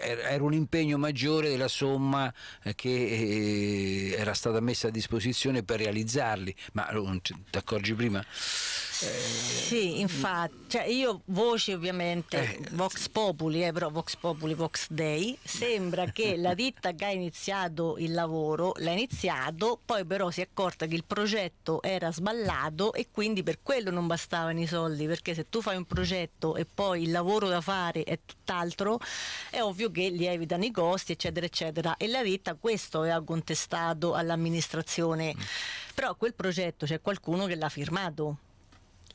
er-, era un impegno maggiore della somma eh, che eh, era stata messa a disposizione per realizzarli, ma oh, ti accorgi prima? sì, infatti, cioè io voci ovviamente, eh, Vox Populi, eh, però Vox Populi, Vox Day, sembra che la ditta che ha iniziato il lavoro l'ha iniziato, poi però si è accorta che il progetto era sballato e quindi per quello non bastavano i soldi, perché se tu fai un progetto e poi il lavoro da fare è tutt'altro, è ovvio che lievitano i costi, eccetera, eccetera. E la ditta questo aveva contestato all'amministrazione, mm. però quel progetto c'è qualcuno che l'ha firmato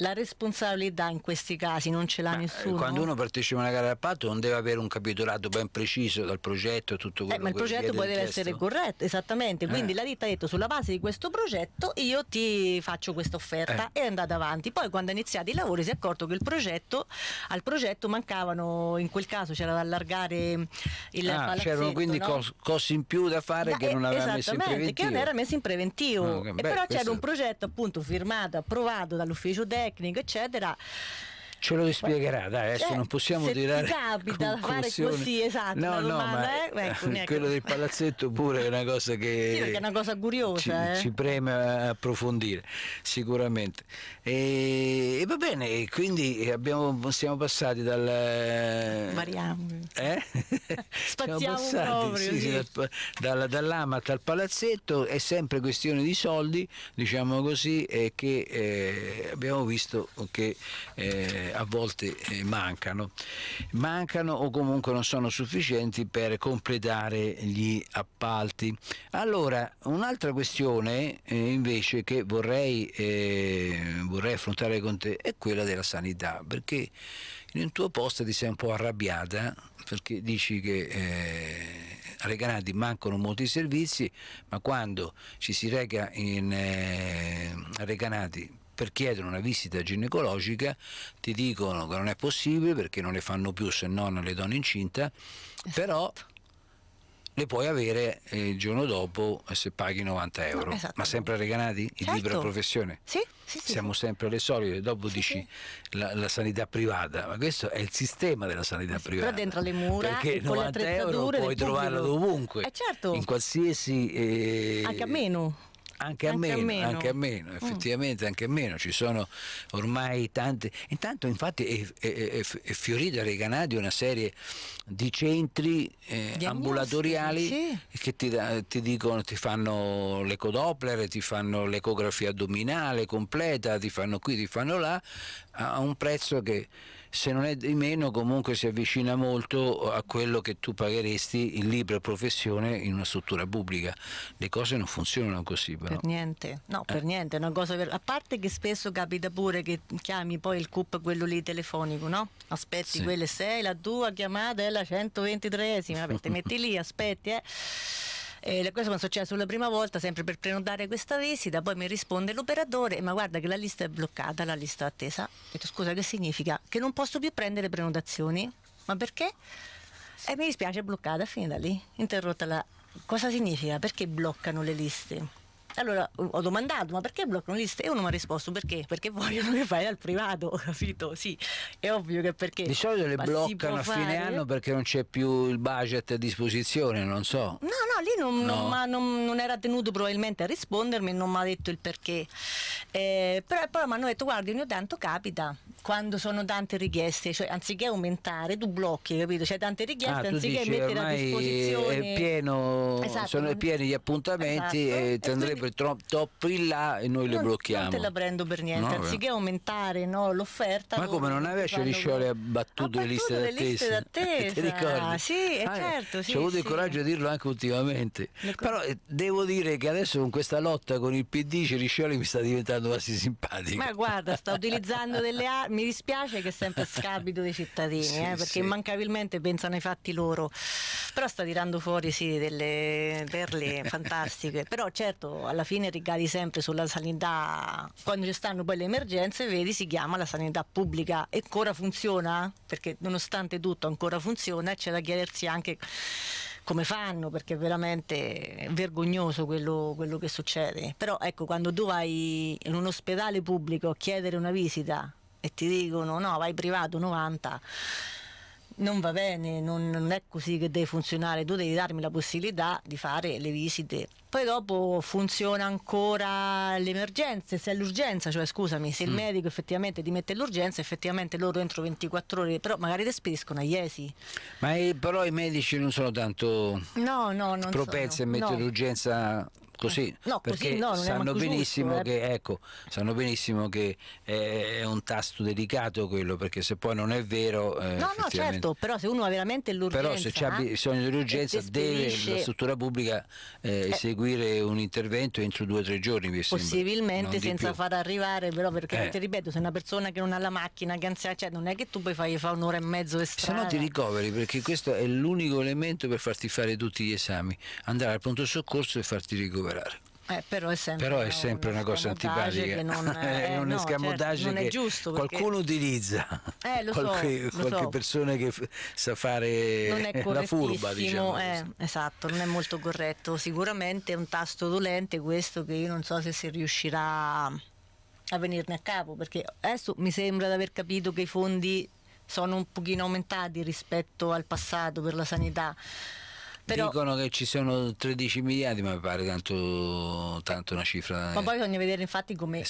la responsabilità in questi casi non ce l'ha Ma eh, nessuno. Quando uno partecipa a una gara d'appalto non deve avere un capitolato ben preciso dal progetto e tutto eh, quello eh, ma il progetto poi deve essere testo. corretto, esattamente. Quindi eh. la ditta ha detto sulla base di questo progetto io ti faccio questa offerta eh. e è andata avanti. Poi quando ha iniziato i lavori si è accorto che progetto, al progetto mancavano, in quel caso c'era da allargare il ah, C'erano quindi no? cos, cose in più da fare da, che non eh, aveva messo in preventivo. che non era messo in preventivo. No, ah, che, beh, però c'era un progetto appunto firmato, approvato dall'ufficio DEC tecnico, eccetera, ce lo spiegherà, dai, adesso eh, non possiamo se tirare ti capita da fare così, esatto, no, domanda, no, ma eh? ecco, quello del palazzetto pure è una cosa che, sì, è una cosa curiosa, ci, eh. ci preme approfondire, sicuramente. E, e, va bene, quindi abbiamo, siamo passati dal... Eh, Variamo. Eh? siamo passati proprio, sì, sì. Dal, dall'Amat al palazzetto, è sempre questione di soldi, diciamo così, e che eh, abbiamo visto che eh, a volte eh, mancano. Mancano o comunque non sono sufficienti per completare gli appalti. Allora, un'altra questione eh, invece che vorrei, eh, vorrei affrontare con te è quella della sanità, perché nel tuo posto ti sei un po' arrabbiata perché dici che eh, a Recanati mancano molti servizi, ma quando ci si reca in, eh, a Recanati per chiedere una visita ginecologica ti dicono che non è possibile perché non le fanno più se non le donne incinte, esatto. però le puoi avere eh, il giorno dopo se paghi 90 euro. No, esatto. Ma sempre regalati? Certo. In libera professione? Sì, sì, sì Siamo sempre alle solite, dopo dici la, la, sanità privata, ma questo è il sistema della sanità eh privata. Però dentro le mura, perché 90 euro puoi trovarlo dovunque, eh, certo. in qualsiasi... Eh, Anche a meno anche, anche, a, meno, a meno. anche a meno, mm. effettivamente anche a meno, ci sono ormai tante, intanto infatti è, è, è fiorita a canadi una serie di centri eh, ambulatoriali sì. che ti, ti, dicono, ti fanno l'ecodoppler, ti fanno l'ecografia addominale completa, ti fanno qui, ti fanno là, a un prezzo che se non è di meno comunque si avvicina molto a quello che tu pagheresti in libera professione in una struttura pubblica. Le cose non funzionano così però. Per niente, no per eh. niente, per... a parte che spesso capita pure che chiami poi il CUP quello lì telefonico, no? Aspetti sì. quelle 6, la tua chiamata è la 123esima, ti metti lì, aspetti eh. Eh, questo mi è successo la prima volta, sempre per prenotare questa visita, poi mi risponde l'operatore, ma guarda che la lista è bloccata, la lista attesa. Ho detto scusa, che significa? Che non posso più prendere prenotazioni. Ma perché? E mi dispiace, è bloccata, finita lì, interrotta la... Cosa significa? Perché bloccano le liste? Allora ho domandato, ma perché bloccano le liste? E uno mi ha risposto, perché? Perché vogliono che fai al privato, capito? Sì, è ovvio che perché. Di solito le bloccano a fine anno perché non c'è più il budget a disposizione, non so. No, no, lì non, no. non, non, non era tenuto probabilmente a rispondermi, non mi ha detto il perché. Eh, però poi mi hanno detto, guardi ogni tanto capita, quando sono tante richieste, cioè anziché aumentare, tu blocchi, capito? C'è tante richieste, ah, anziché dici, mettere a disposizione... È pieno, esatto. sono pieni gli appuntamenti esatto. e, ti andrei sempre tro- in là e noi non, le blocchiamo. Non te la prendo per niente, no, anziché no. Eh. aumentare no, l'offerta. Ma come non aveva Ceriscioli abbattuto le liste d'attesa? Le liste d'attesa. Ti ricordi? Sì, ah, eh, certo. Sì, ho avuto sì. il coraggio di dirlo anche ultimamente. Però eh, devo dire che adesso con questa lotta con il PD Ceriscioli mi sta diventando quasi simpatico. Ma guarda, sta utilizzando delle armi, mi dispiace che è sempre a scapito dei cittadini, sì, eh, perché sì. immancabilmente pensano ai fatti loro. Però sta tirando fuori sì, delle perle fantastiche. Però certo alla fine ricadi sempre sulla sanità, quando ci stanno poi le emergenze, vedi, si chiama la sanità pubblica e ancora funziona, perché nonostante tutto ancora funziona e c'è da chiedersi anche come fanno, perché è veramente vergognoso quello, quello che succede. Però ecco, quando tu vai in un ospedale pubblico a chiedere una visita e ti dicono no, vai privato 90 non va bene, non, non, è così che deve funzionare, tu devi darmi la possibilità di fare le visite. Poi dopo funziona ancora l'emergenza, se è l'urgenza, cioè scusami, se mm. il medico effettivamente ti mette l'urgenza, effettivamente loro entro 24 ore, però magari ti spediscono a Iesi. Ma è, però i medici non sono tanto no, no, propensi sono. a mettere no. l'urgenza così, no, perché così, no, sanno, benissimo giusto, eh. che, ecco, sanno benissimo che è un tasto delicato quello, perché se poi non è vero... Eh, no, no, certo, però se uno ha veramente l'urgenza... Però se c'è bisogno di eh, urgenza deve la struttura pubblica eh, eh. eseguire un intervento entro due o tre giorni, mi Possibilmente senza far arrivare, però perché ti ripeto, se una persona che non ha la macchina, che ansia, cioè, non è che tu puoi fargli fare un'ora e mezzo di strada. Se no ti ricoveri, perché questo è l'unico elemento per farti fare tutti gli esami, andare al pronto soccorso e farti ricoverare recuperare. Eh, però è sempre, però è sempre una, eh, una cosa certo, antipatica, è un escamotage che qualcuno utilizza, eh, qualche, persona che sa fare la furba. Eh, diciamo esatto, non è molto corretto, sicuramente è un tasto dolente questo che io non so se si riuscirà a venirne a capo, perché adesso mi sembra di aver capito che i fondi sono un pochino aumentati rispetto al passato per la sanità però... Dicono che ci sono 13 miliardi, ma mi pare tanto, tanto una cifra. Ma poi eh, bisogna vedere infatti come,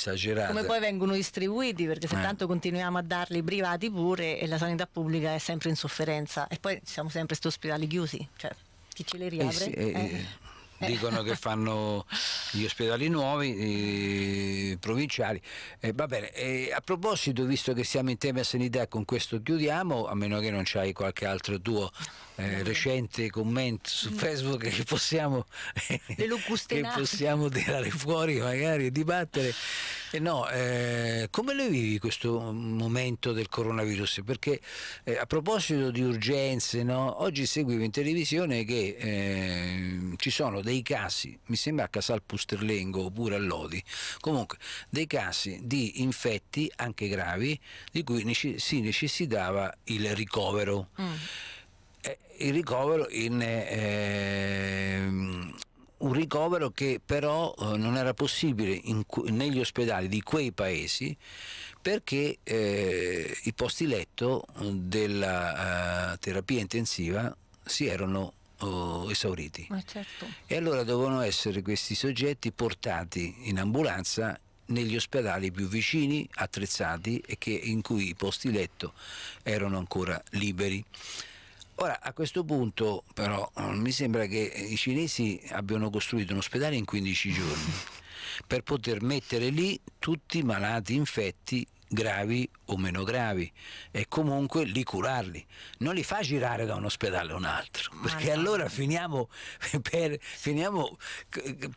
come poi vengono distribuiti, perché se eh. tanto continuiamo a darli privati pure e la sanità pubblica è sempre in sofferenza. E poi siamo sempre sti ospedali chiusi, cioè chi ce li riapre? Eh sì, eh. eh. eh. Eh. dicono che fanno gli ospedali nuovi, eh, provinciali. Eh, va bene, eh, a proposito, visto che siamo in tema sanità, con questo chiudiamo, a meno che non c'hai qualche altro tuo eh, mm. recente commento su mm. Facebook che possiamo, che possiamo tirare fuori magari e dibattere. Eh no, eh, come lo vivi questo momento del coronavirus? Perché eh, a proposito di urgenze, no? oggi seguivo in televisione che eh, ci sono dei casi, mi sembra a Casal Pusterlengo oppure a Lodi, comunque dei casi di infetti anche gravi di cui nece si necessitava il ricovero. Mm. Eh, il ricovero in eh, un ricovero che però eh, non era possibile in, negli ospedali di quei paesi perché eh, i posti letto eh, della eh, terapia intensiva si erano oh, esauriti. Certo. E allora dovevano essere questi soggetti portati in ambulanza negli ospedali più vicini, attrezzati e che, in cui i posti letto erano ancora liberi. Ora, a questo punto però eh, mi sembra che i cinesi abbiano costruito un ospedale in 15 giorni per poter mettere lì tutti i malati infetti gravi o meno gravi e comunque li curarli, non li fa girare da un ospedale a un altro, perché no. allora finiamo per, finiamo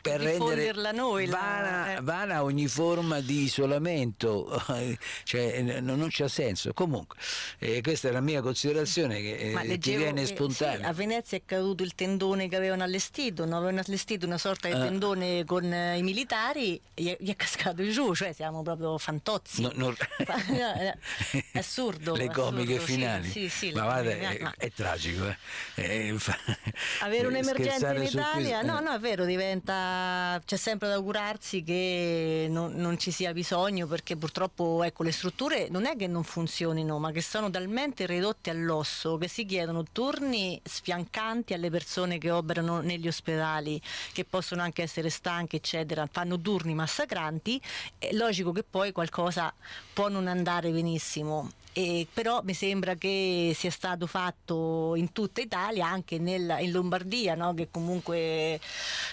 per rendere noi, vana, la... Eh. vana, ogni forma di isolamento, cioè, non c'è senso. Comunque, eh, questa è la mia considerazione che eh, Ma eh, ti viene spontanea. Sì, a Venezia è caduto il tendone che avevano allestito, no? avevano allestito una sorta di ah. tendone con eh, i militari, gli è, gli è cascato giù, cioè siamo proprio fantozzi. No, non... assurdo. Le comiche assurdo, finali. Sì, sì, sì, ma guarda, è, ma... è, tragico. Eh. È... Eh, Avere un'emergenza in Italia, no, eh. no, è vero, diventa... c'è sempre da augurarsi che non, non ci sia bisogno perché purtroppo ecco, le strutture non è che non funzionino, ma che sono talmente ridotte all'osso che si chiedono turni sfiancanti alle persone che operano negli ospedali, che possono anche essere stanche, eccetera, fanno turni massacranti, è logico che poi qualcosa può non andare fare benissimo, e però mi sembra che sia stato fatto in tutta Italia, anche nel, in Lombardia, no? che comunque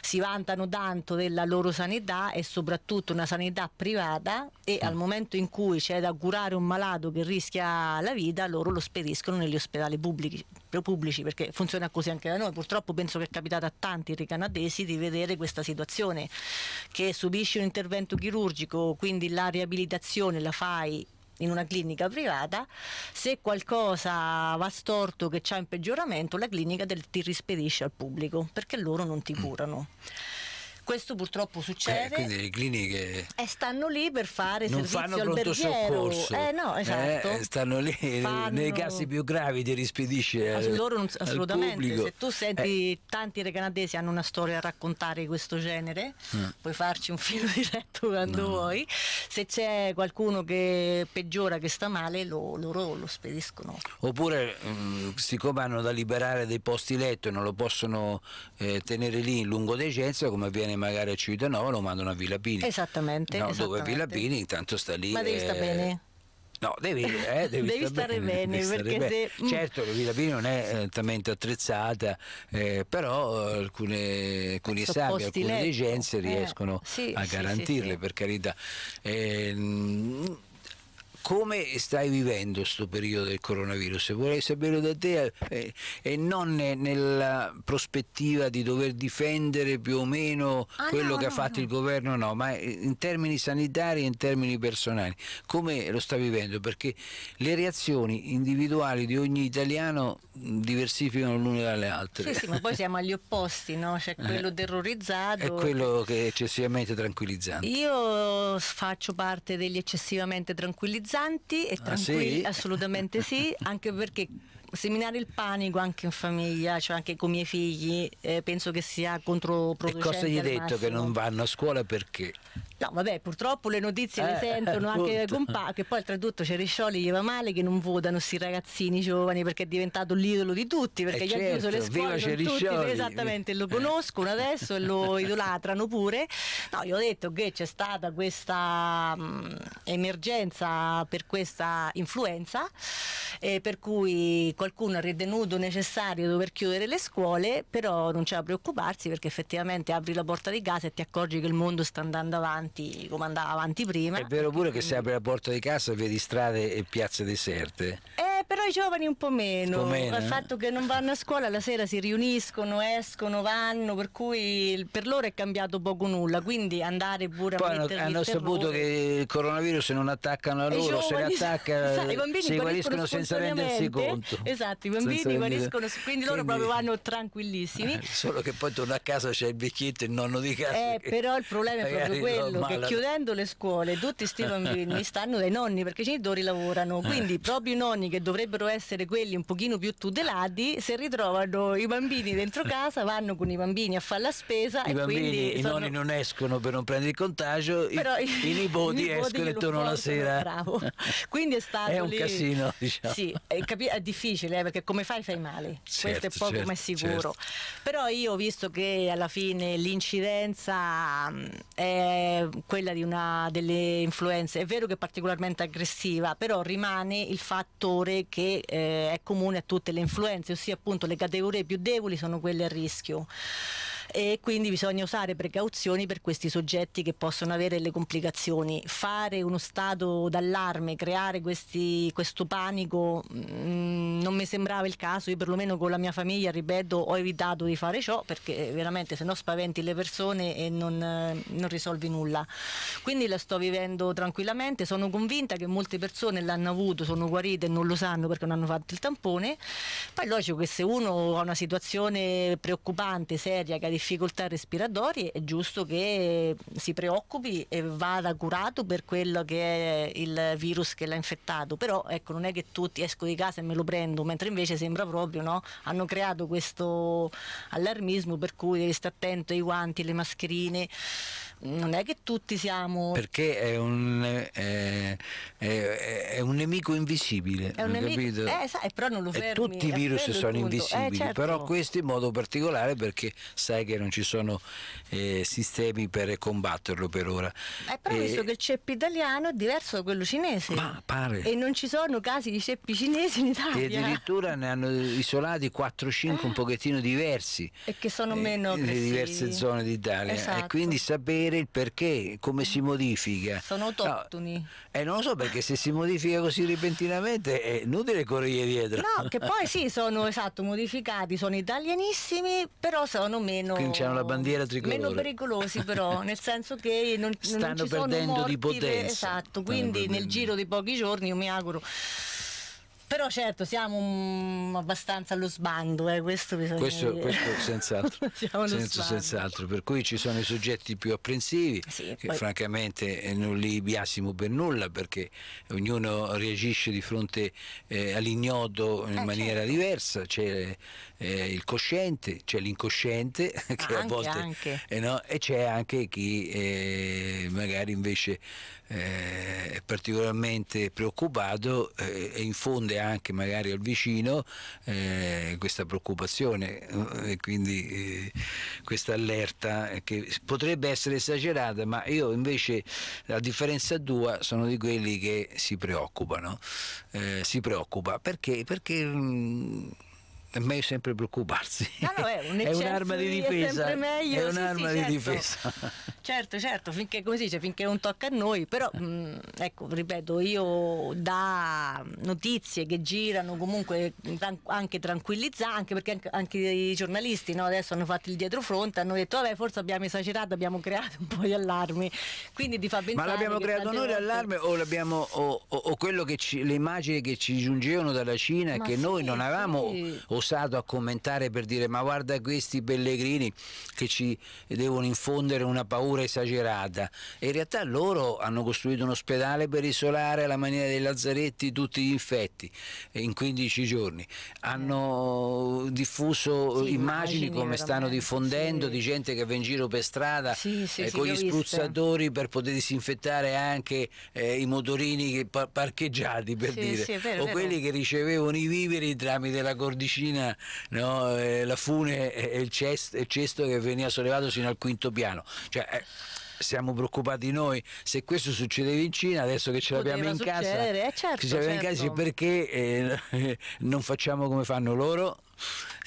si vantano tanto della loro sanità e soprattutto una sanità privata e mm. al momento in cui c'è da curare un malato che rischia la vita, loro lo spediscono negli ospedali pubblici, pubblici perché funziona così anche da noi. Purtroppo penso che è capitato a tanti ricanadesi di vedere questa situazione che subisci un intervento chirurgico, quindi la riabilitazione la fai in una clinica privata, se qualcosa va storto che c'è un peggioramento, la clinica del, ti rispedisce al pubblico perché loro non ti mm. curano. Mm. Questo purtroppo eh, succede. Eh, quindi le cliniche e stanno lì per fare non servizio alberghiero. Eh, no, eh, esatto. eh, stanno lì eh, fanno... nei casi più gravi ti rispedisce al, loro non, assolutamente. Se tu senti eh. tanti recanadesi hanno una storia a raccontare di questo genere, mm. puoi farci un filo diretto quando no. vuoi. Se c'è qualcuno che peggiora che sta male, lo, loro lo spediscono. Oppure mh, mm, siccome hanno da liberare dei posti letto e non lo possono tenere lì in lungo decenza come avviene bene magari a Civitanova lo mandano a Villa Bini. Esattamente. No, esattamente. dove Villa Bini intanto sta lì. Ma devi stare eh, bene. No, devi, eh, devi, devi stare, stare bene. bene devi stare se... Mm. Certo, la Villa Bini non è talmente attrezzata, eh, però alcune, alcuni sabbi, alcune letto. degenze eh, riescono sì, a garantirle, sì, sì, per carità. Eh, come stai vivendo questo periodo del coronavirus? Vorrei saperlo da te eh, e non nella prospettiva di dover difendere più o meno ah, quello no, che no, ha fatto no. il governo, no, ma eh, in termini sanitari e in termini personali, come lo stai vivendo? Perché le reazioni individuali di ogni italiano mm, diversificano l'una dalle altre. Sì, sì, ma poi siamo agli opposti, no? C'è cioè quello terrorizzato e quello che è eccessivamente tranquillizzante. Io faccio parte degli eccessivamente tranquillizzati rilassanti e tranquilli, ah, sì? assolutamente sì, anche perché seminare il panico anche in famiglia, cioè anche con i miei figli, eh, penso che sia controproducente. E cosa gli hai detto massimo. che non vanno a scuola perché? No, vabbè, purtroppo le notizie eh, le sentono eh, appunto. anche con compa- che poi oltretutto Cerescioli gli va male che non votano questi ragazzini giovani perché è diventato l'idolo di tutti, perché eh gli certo, ha chiuso le certo. scuole tutti, esattamente, lo eh. conoscono adesso e lo idolatrano pure. No, gli ho detto che c'è stata questa mh, mm, emergenza per questa influenza eh, per cui qualcuno ha ritenuto necessario dover chiudere le scuole, però non c'è da preoccuparsi perché effettivamente apri la porta di casa e ti accorgi che il mondo sta andando avanti come andava avanti prima. È vero pure che se apri la porta di casa vedi strade e piazze deserte. Eh, però i giovani un po' meno, un po meno. il eh? fatto che non vanno a scuola la sera si riuniscono, escono, vanno, per cui per loro è cambiato poco nulla, quindi andare pure Poi a metterli hanno, hanno saputo che il coronavirus non attaccano a loro, se ne attacca, sai, si guariscono senza rendersi conto. Esatto esatto, i bambini guariscono, quindi, quindi loro proprio vanno tranquillissimi. Eh, solo che poi torna a casa c'è il vecchietto e il nonno di casa. Eh, però il problema è proprio quello, che chiudendo le scuole tutti questi bambini stanno dai nonni perché i genitori lavorano, quindi eh. proprio i nonni che dovrebbero essere quelli un pochino più tutelati, se ritrovano i bambini dentro casa vanno con i bambini a fare la spesa. I bambini, i sono... nonni non escono per non prendere il contagio, però i, i, i nipoti, escono e tornano la sera. Bravo. Quindi è stato... È un lì... casino, diciamo. Sì, eh, è, è difficile difficile, eh, perché come fai fai male, certo, questo è poco certo, ma è sicuro. Certo. Però io ho visto che alla fine l'incidenza mm, è quella di una delle influenze, è vero che è particolarmente aggressiva, però rimane il fattore che eh, è comune a tutte le influenze, ossia appunto le categorie più deboli sono quelle a rischio e quindi bisogna usare precauzioni per questi soggetti che possono avere le complicazioni. Fare uno stato d'allarme, creare questi, questo panico mh, mm, non mi sembrava il caso, io perlomeno con la mia famiglia, ripeto, ho evitato di fare ciò perché veramente se no spaventi le persone e non, eh, non risolvi nulla. Quindi la sto vivendo tranquillamente, sono convinta che molte persone l'hanno avuto, sono guarite e non lo sanno perché non hanno fatto il tampone. Poi è logico che se uno ha una situazione preoccupante, seria, che ha difficoltà, difficoltà respiratorie è giusto che si preoccupi e vada curato per quello che è il virus che l'ha infettato, però ecco non è che tutti esco di casa e me lo prendo, mentre invece sembra proprio no? hanno creato questo allarmismo per cui devi stare attento ai guanti, alle mascherine non è che tutti siamo... Perché è un, è, è, è un nemico invisibile, è un nemico, eh, sai, però non lo fermi. E tutti i eh, virus sono eh, invisibili, eh, certo. però questo in modo particolare perché sai che non ci sono eh, sistemi per combatterlo per ora. Eh, però visto che il ceppo italiano è diverso da quello cinese. Ma pare. E non ci sono casi di ceppi cinesi in Italia. E addirittura ne hanno isolati 4-5 un ah. pochettino diversi. E che sono meno... Nelle eh, diverse zone d'Italia. Esatto. E quindi sapere sapere il perché, come si modifica. Sono autoctoni. No, eh, non lo so perché se si modifica così repentinamente è inutile correre dietro. No, che poi sì, sono esatto, modificati, sono italianissimi, però sono meno... Quindi hanno la bandiera tricolore. Meno pericolosi però, nel senso che non, Stanno non perdendo morti, di potenza. Esatto, quindi nel giro di pochi giorni io mi auguro però certo siamo abbastanza allo sbando, eh, questo bisogna questo, dire. Questo senz'altro, senso, senz'altro, per cui ci sono i soggetti più apprensivi, sì, che poi... francamente eh, non li biasimo per nulla perché ognuno reagisce di fronte eh, all'ignoto in eh, maniera certo. diversa, c'è eh, il cosciente, c'è l'incosciente che anche, a volte... Anche. Eh, no, e c'è anche chi magari invece eh, particolarmente preoccupato eh, e infonde anche magari al vicino eh, questa preoccupazione eh, e quindi eh, questa allerta eh, che potrebbe essere esagerata ma io invece a differenza tua sono di quelli che si preoccupano si preoccupa perché? perché mh, mm, a me sempre preoccuparsi. No, no, è, un è un'arma di difesa. È, meglio, è un'arma sì, sì, di certo. difesa. Certo, certo, finché, come si dice, finché non tocca a noi, però mh, mm, ecco, ripeto, io da notizie che girano comunque mm, anche tranquillizzanti, anche perché anche, anche i giornalisti no, adesso hanno fatto il dietrofront, hanno detto vabbè forse abbiamo esagerato, abbiamo creato un po' di allarmi, quindi ti fa pensare... Ma l'abbiamo creato noi volte... l'allarme o, l'abbiamo, o, o, o quello che ci, le immagini che ci giungevano dalla Cina Ma che sì, noi non avevamo... Sì osato a commentare per dire ma guarda questi pellegrini che ci devono infondere una paura esagerata e in realtà loro hanno costruito un ospedale per isolare alla maniera dei Lazzaretti tutti gli infetti in 15 giorni hanno diffuso sì, immagini, come stanno diffondendo sì. di gente che va in giro per strada sì, eh, con gli spruzzatori per poter disinfettare anche eh, i motorini parcheggiati per dire o quelli che ricevevano i viveri tramite la cordicina cucina, no? eh, la fune e il, cesto, il cesto che veniva sollevato fino al quinto piano. Cioè, eh, siamo preoccupati noi se questo succedeva in Cina adesso che ce l'abbiamo in casa eh, certo, ce l'abbiamo certo. in casa certo. perché eh, non facciamo come fanno loro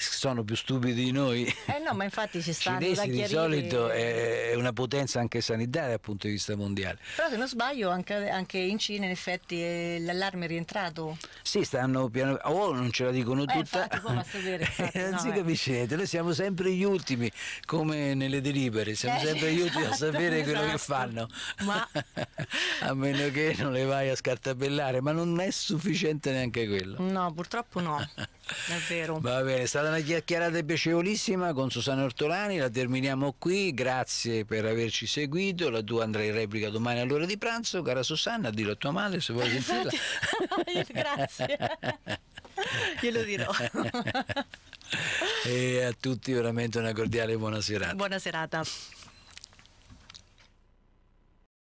sono più stupidi di noi. Eh no, ma infatti ci stanno Cinesi, da chiarire. di solito è una potenza anche sanitaria dal punto di vista mondiale. Però se non sbaglio anche, anche in Cina in effetti eh, l'allarme è rientrato. Sì, stanno piano o oh, non ce la dicono eh, tutta. Infatti, può infatti, non no, si eh. capisce noi siamo sempre gli ultimi, come nelle delibere, siamo eh, sempre gli ultimi a esatto, sapere esatto. quello che esatto. fanno. Ma... a meno che non le vai a scartabellare, ma non è sufficiente neanche quello. No, purtroppo no. È vero. Va bene, sarà stata una chiacchierata piacevolissima con Susanna Ortolani, la terminiamo qui, grazie per averci seguito, la tua andrà in replica domani all'ora di pranzo, cara Susanna, dillo a tua madre se vuoi sentirla. grazie, glielo dirò. e a tutti veramente una cordiale buona serata. Buona serata.